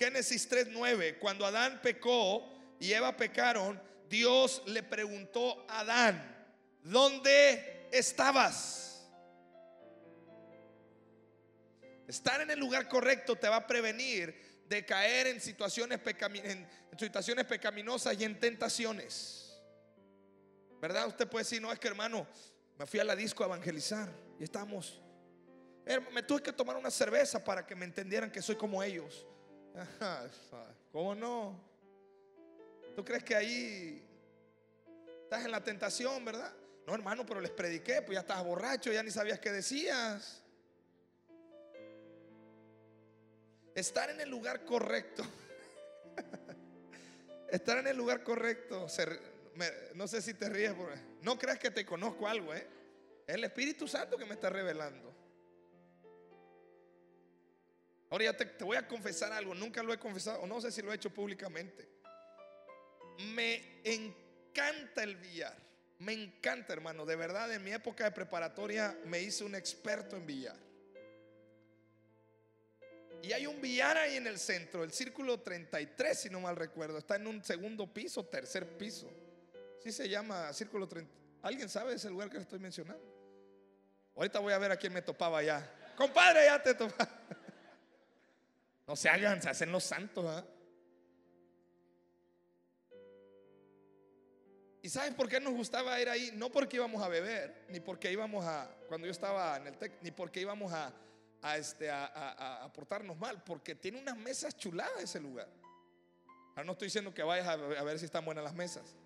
Génesis 3:9, cuando Adán pecó y Eva pecaron, Dios le preguntó a Adán, ¿dónde estabas? Estar en el lugar correcto te va a prevenir de caer en situaciones, en situaciones pecaminosas y en tentaciones. ¿Verdad? Usted puede decir, no, es que hermano, me fui a la disco a evangelizar y estamos. Me tuve que tomar una cerveza para que me entendieran que soy como ellos. ¿Cómo no? ¿Tú crees que ahí estás en la tentación, verdad? No, hermano, pero les prediqué, pues ya estabas borracho, ya ni sabías qué decías. Estar en el lugar correcto. Estar en el lugar correcto. no sé si te ríes. no creas que te conozco algo, ¿eh? Es el Espíritu Santo que me está revelando. Ahora ya te, voy a confesar algo, nunca lo he confesado, o no sé si lo he hecho públicamente. Me encanta el billar, me encanta hermano, de verdad en mi época de preparatoria me hice un experto en billar. Y hay un billar ahí en el centro, el círculo 33 si no mal recuerdo, está en un segundo piso, tercer piso. Sí se llama círculo 33 ¿Alguien sabe ese lugar que estoy mencionando? Ahorita voy a ver a quién me topaba ya. Compadre, ya te topaba. No se hagan, se hacen los santos. ¿ah? ¿Y sabes por qué nos gustaba ir ahí? No porque íbamos a beber, ni porque íbamos a, cuando yo estaba en el TEC, ni porque íbamos a, a, este, a, portarnos mal, porque tiene unas mesas chuladas ese lugar. Ahora no estoy diciendo que vayas a, a ver si están buenas las mesas.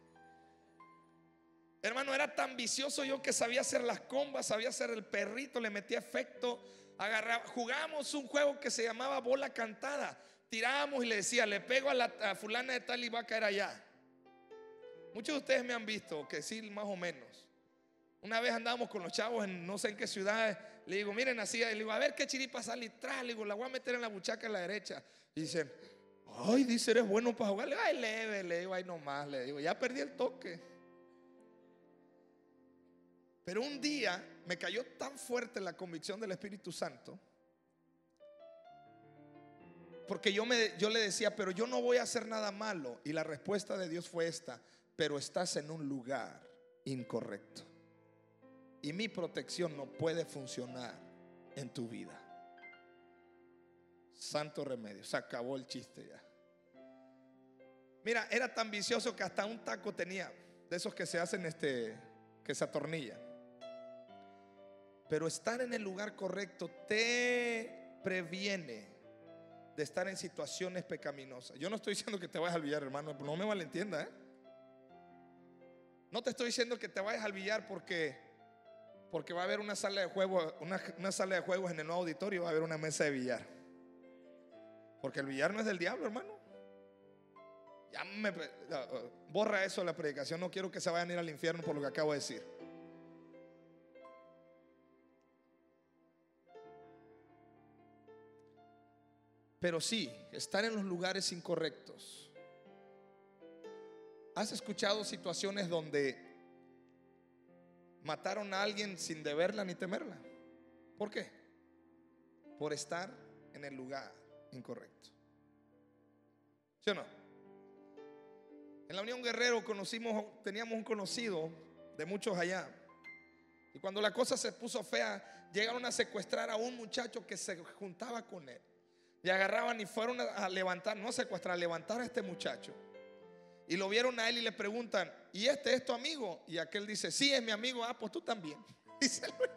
Hermano, era tan vicioso yo que sabía hacer las combas, sabía hacer el perrito, le metía efecto, Jugamos un juego que se llamaba bola cantada. Tirábamos y le decía, le pego a la fulana de tal y va a caer allá. Muchos de ustedes me han visto, que sí, más o menos. Una vez andábamos con los chavos en no sé en qué ciudad Le digo, miren, así. Le digo, a ver qué chiripa sale y Le digo, la voy a meter en la buchaca a la derecha. Y dicen, ay, dice, eres bueno para jugar. Le digo, ay, leve. Le digo, ay, nomás. Le digo, ya perdí el toque. Pero un día me cayó tan fuerte la convicción del Espíritu Santo. Porque yo, me, yo le decía, pero yo no voy a hacer nada malo. Y la respuesta de Dios fue esta, pero estás en un lugar incorrecto. Y mi protección no puede funcionar en tu vida. Santo remedio, se acabó el chiste ya. Mira, era tan vicioso que hasta un taco tenía, de esos que se hacen este, que se atornillan. Pero estar en el lugar correcto te previene de estar en situaciones pecaminosas. Yo no estoy diciendo que te vayas al billar, hermano, no me malentienda. ¿eh? No te estoy diciendo que te vayas al billar porque, porque va a haber una sala de juegos, una, sala de juegos en el nuevo auditorio y va a haber una mesa de billar. Porque el billar no es del diablo, hermano. Ya me, uh, borra eso de la predicación. No quiero que se vayan a ir al infierno por lo que acabo de decir. Pero sí, estar en los lugares incorrectos. ¿Has escuchado situaciones donde mataron a alguien sin deberla ni temerla? ¿Por qué? Por estar en el lugar incorrecto. ¿Sí o no? En la Unión Guerrero conocimos, teníamos un conocido de muchos allá. Y cuando la cosa se puso fea, llegaron a secuestrar a un muchacho que se juntaba con él. Y agarraban y fueron a levantar, no secuestrar, levantar a este muchacho. Y lo vieron a él y le preguntan, ¿y este es tu amigo? Y aquel dice, sí, es mi amigo. Ah, pues tú también.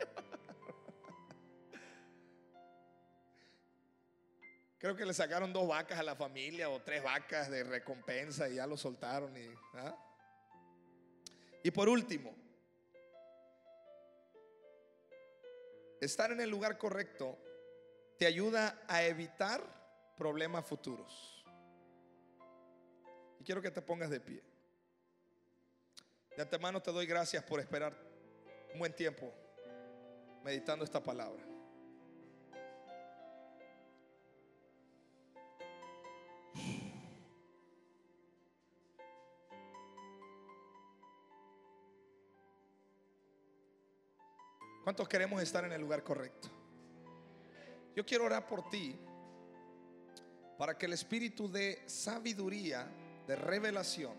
Creo que le sacaron dos vacas a la familia o tres vacas de recompensa y ya lo soltaron. Y, ¿ah? y por último, estar en el lugar correcto te ayuda a evitar problemas futuros. Y quiero que te pongas de pie. De antemano te doy gracias por esperar un buen tiempo meditando esta palabra. ¿Cuántos queremos estar en el lugar correcto? Yo quiero orar por ti para que el espíritu de sabiduría, de revelación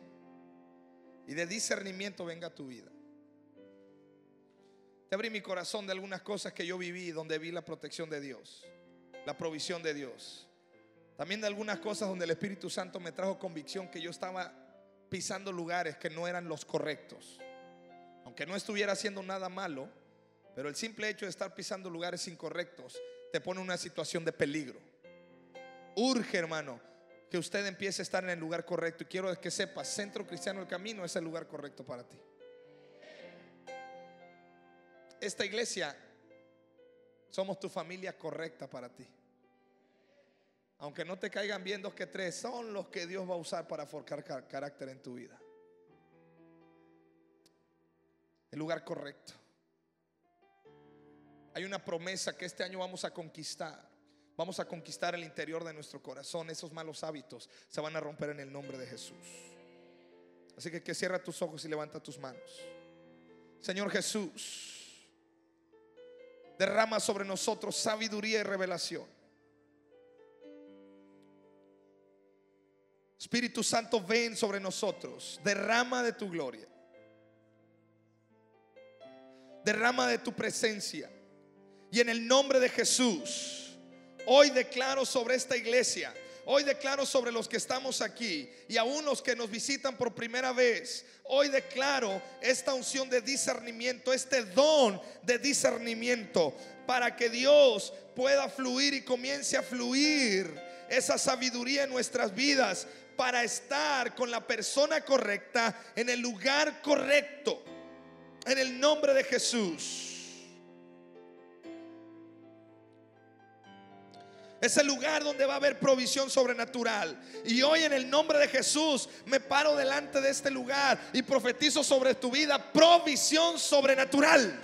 y de discernimiento venga a tu vida. Te abrí mi corazón de algunas cosas que yo viví donde vi la protección de Dios, la provisión de Dios. También de algunas cosas donde el Espíritu Santo me trajo convicción que yo estaba pisando lugares que no eran los correctos. Aunque no estuviera haciendo nada malo, pero el simple hecho de estar pisando lugares incorrectos te pone en una situación de peligro. Urge, hermano, que usted empiece a estar en el lugar correcto. Y quiero que sepa, Centro Cristiano El Camino es el lugar correcto para ti. Esta iglesia, somos tu familia correcta para ti. Aunque no te caigan bien dos que tres, son los que Dios va a usar para forjar carácter en tu vida. El lugar correcto. Hay una promesa que este año vamos a conquistar. Vamos a conquistar el interior de nuestro corazón. Esos malos hábitos se van a romper en el nombre de Jesús. Así que, que cierra tus ojos y levanta tus manos. Señor Jesús, derrama sobre nosotros sabiduría y revelación. Espíritu Santo, ven sobre nosotros, derrama de tu gloria, derrama de tu presencia. Y en el nombre de Jesús, hoy declaro sobre esta iglesia. Hoy declaro sobre los que estamos aquí y aún los que nos visitan por primera vez. Hoy declaro esta unción de discernimiento, este don de discernimiento, para que Dios pueda fluir y comience a fluir esa sabiduría en nuestras vidas para estar con la persona correcta en el lugar correcto. En el nombre de Jesús. Es el lugar donde va a haber provisión sobrenatural. Y hoy en el nombre de Jesús me paro delante de este lugar y profetizo sobre tu vida provisión sobrenatural.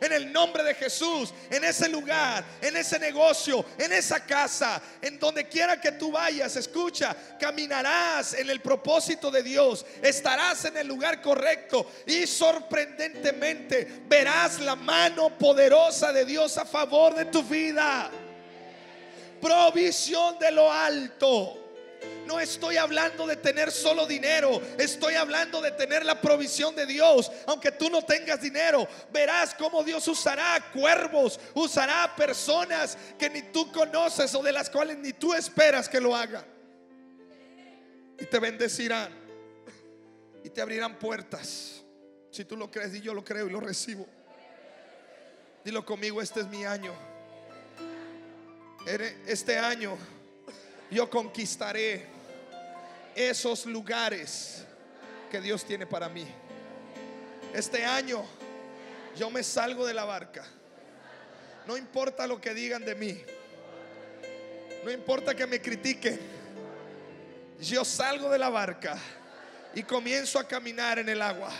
En el nombre de Jesús, en ese lugar, en ese negocio, en esa casa, en donde quiera que tú vayas, escucha, caminarás en el propósito de Dios, estarás en el lugar correcto y sorprendentemente verás la mano poderosa de Dios a favor de tu vida provisión de lo alto. No estoy hablando de tener solo dinero, estoy hablando de tener la provisión de Dios. Aunque tú no tengas dinero, verás cómo Dios usará cuervos, usará personas que ni tú conoces o de las cuales ni tú esperas que lo haga Y te bendecirán y te abrirán puertas. Si tú lo crees y yo lo creo y lo recibo. Dilo conmigo, este es mi año este año yo conquistaré esos lugares que Dios tiene para mí. Este año yo me salgo de la barca. No importa lo que digan de mí. No importa que me critiquen. Yo salgo de la barca y comienzo a caminar en el agua.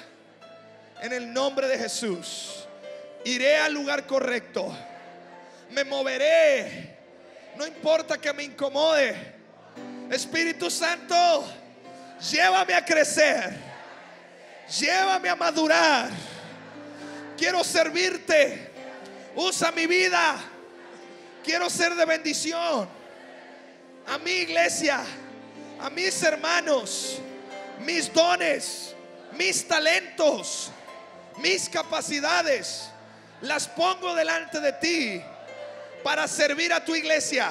En el nombre de Jesús. Iré al lugar correcto. Me moveré no importa que me incomode. Espíritu Santo, llévame a crecer. Llévame a madurar. Quiero servirte. Usa mi vida. Quiero ser de bendición a mi iglesia, a mis hermanos, mis dones, mis talentos, mis capacidades. Las pongo delante de ti para servir a tu iglesia,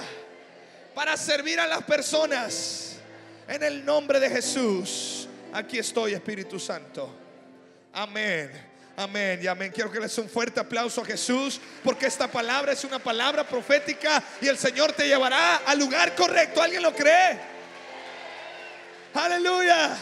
para servir a las personas. En el nombre de Jesús, aquí estoy, Espíritu Santo. Amén. Amén y amén. Quiero que les un fuerte aplauso a Jesús porque esta palabra es una palabra profética y el Señor te llevará al lugar correcto. ¿Alguien lo cree? Aleluya.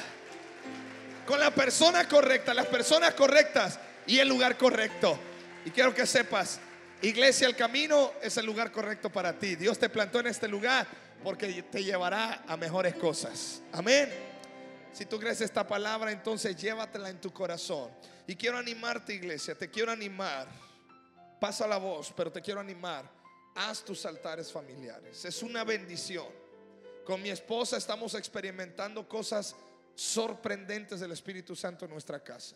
Con la persona correcta, las personas correctas y el lugar correcto. Y quiero que sepas Iglesia, el camino es el lugar correcto para ti. Dios te plantó en este lugar porque te llevará a mejores cosas. Amén. Si tú crees esta palabra, entonces llévatela en tu corazón. Y quiero animarte, iglesia, te quiero animar. Pasa la voz, pero te quiero animar. Haz tus altares familiares. Es una bendición. Con mi esposa estamos experimentando cosas sorprendentes del Espíritu Santo en nuestra casa.